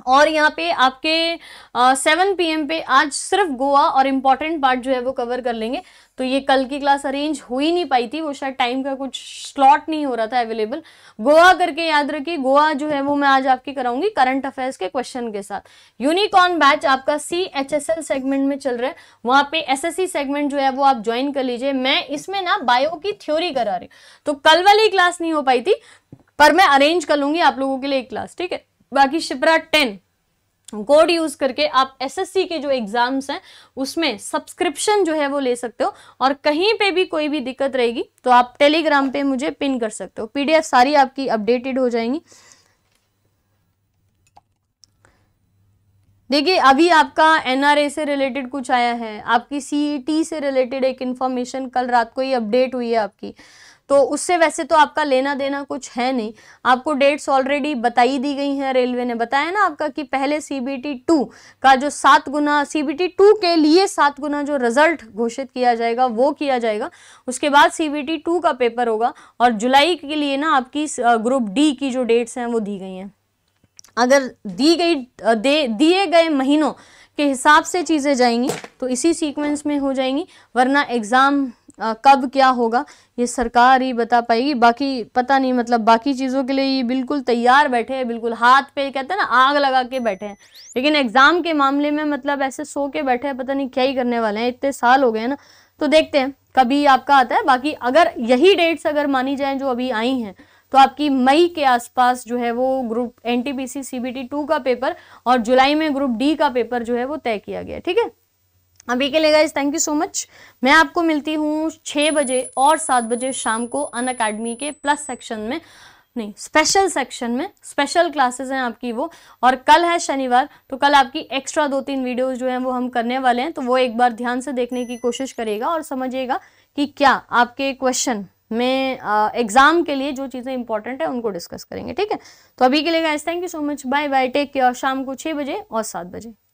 और यहाँ पे आपके सेवन पी एम पे आज सिर्फ गोवा और इम्पॉर्टेंट पार्ट जो है वो कवर कर लेंगे तो ये कल की क्लास अरेंज हो ही नहीं पाई थी वो शायद टाइम का कुछ स्लॉट नहीं हो रहा था अवेलेबल गोवा करके याद रखिए गोवा जो है वो मैं आज आपकी कराऊंगी करंट अफेयर्स के क्वेश्चन के साथ यूनिकॉर्न बैच आपका C H S L segment में चल रहा है वहाँ पे एस एस सी सेगमेंट जो है वो आप ज्वाइन कर लीजिए मैं इसमें ना बायो की थ्योरी करा रही हूँ तो कल वाली क्लास नहीं हो पाई थी पर मैं अरेंज कर लूंगी आप लोगों के लिए एक क्लास ठीक है बाकी शिप्रा टेन कोड यूज करके आप एसएससी के जो एग्जाम्स हैं उसमें सब्सक्रिप्शन जो है वो ले सकते हो और कहीं पे भी कोई भी दिक्कत रहेगी तो आप टेलीग्राम पे मुझे पिन कर सकते हो पीडीएफ सारी आपकी अपडेटेड हो जाएंगी देखिए अभी आपका एनआरए से रिलेटेड कुछ आया है आपकी सीईटी e से रिलेटेड एक इंफॉर्मेशन कल रात को ही अपडेट हुई है आपकी तो उससे वैसे तो आपका लेना देना कुछ है नहीं आपको डेट्स ऑलरेडी बताई दी गई हैं रेलवे ने बताया ना आपका कि पहले सी बी टी टू का जो सात गुना सी बी टी टू के लिए सात गुना जो रिजल्ट घोषित किया जाएगा वो किया जाएगा उसके बाद सी बी टी टू का पेपर होगा और जुलाई के लिए ना आपकी ग्रुप डी की जो डेट्स हैं वो दी गई हैं अगर दी गई दे दिए गए महीनों के हिसाब से चीज़ें जाएंगी तो इसी सीक्वेंस में हो जाएंगी वरना एग्ज़ाम आ, कब क्या होगा ये सरकार ही बता पाएगी बाकी पता नहीं मतलब बाकी चीज़ों के लिए ये बिल्कुल तैयार बैठे हैं बिल्कुल हाथ पे कहते हैं ना आग लगा के बैठे हैं लेकिन एग्ज़ाम के मामले में मतलब ऐसे सो के बैठे हैं पता नहीं क्या ही करने वाले हैं इतने साल हो गए हैं ना तो देखते हैं कभी आपका आता है बाकी अगर यही डेट्स अगर मानी जाए जो अभी आई हैं तो आपकी मई के आसपास जो है वो group N T P two का पेपर और जुलाई में ग्रुप डी का पेपर जो है वो तय किया गया ठीक है अभी के लिए guys thank you so much मैं आपको मिलती हूँ छः बजे और सात बजे शाम को अन अकेडमी के प्लस सेक्शन में नहीं स्पेशल सेक्शन में स्पेशल क्लासेस हैं आपकी वो और कल है शनिवार तो कल आपकी एक्स्ट्रा दो तीन वीडियोस जो हैं वो हम करने वाले हैं तो वो एक बार ध्यान से देखने की कोशिश करेगा और समझिएगा कि क्या आपके क्वेश्चन में एग्ज़ाम के लिए जो चीज़ें इंपॉर्टेंट है उनको डिस्कस करेंगे ठीक है तो अभी के लिए guys thank you so much bye bye take care शाम को छः बजे और सात बजे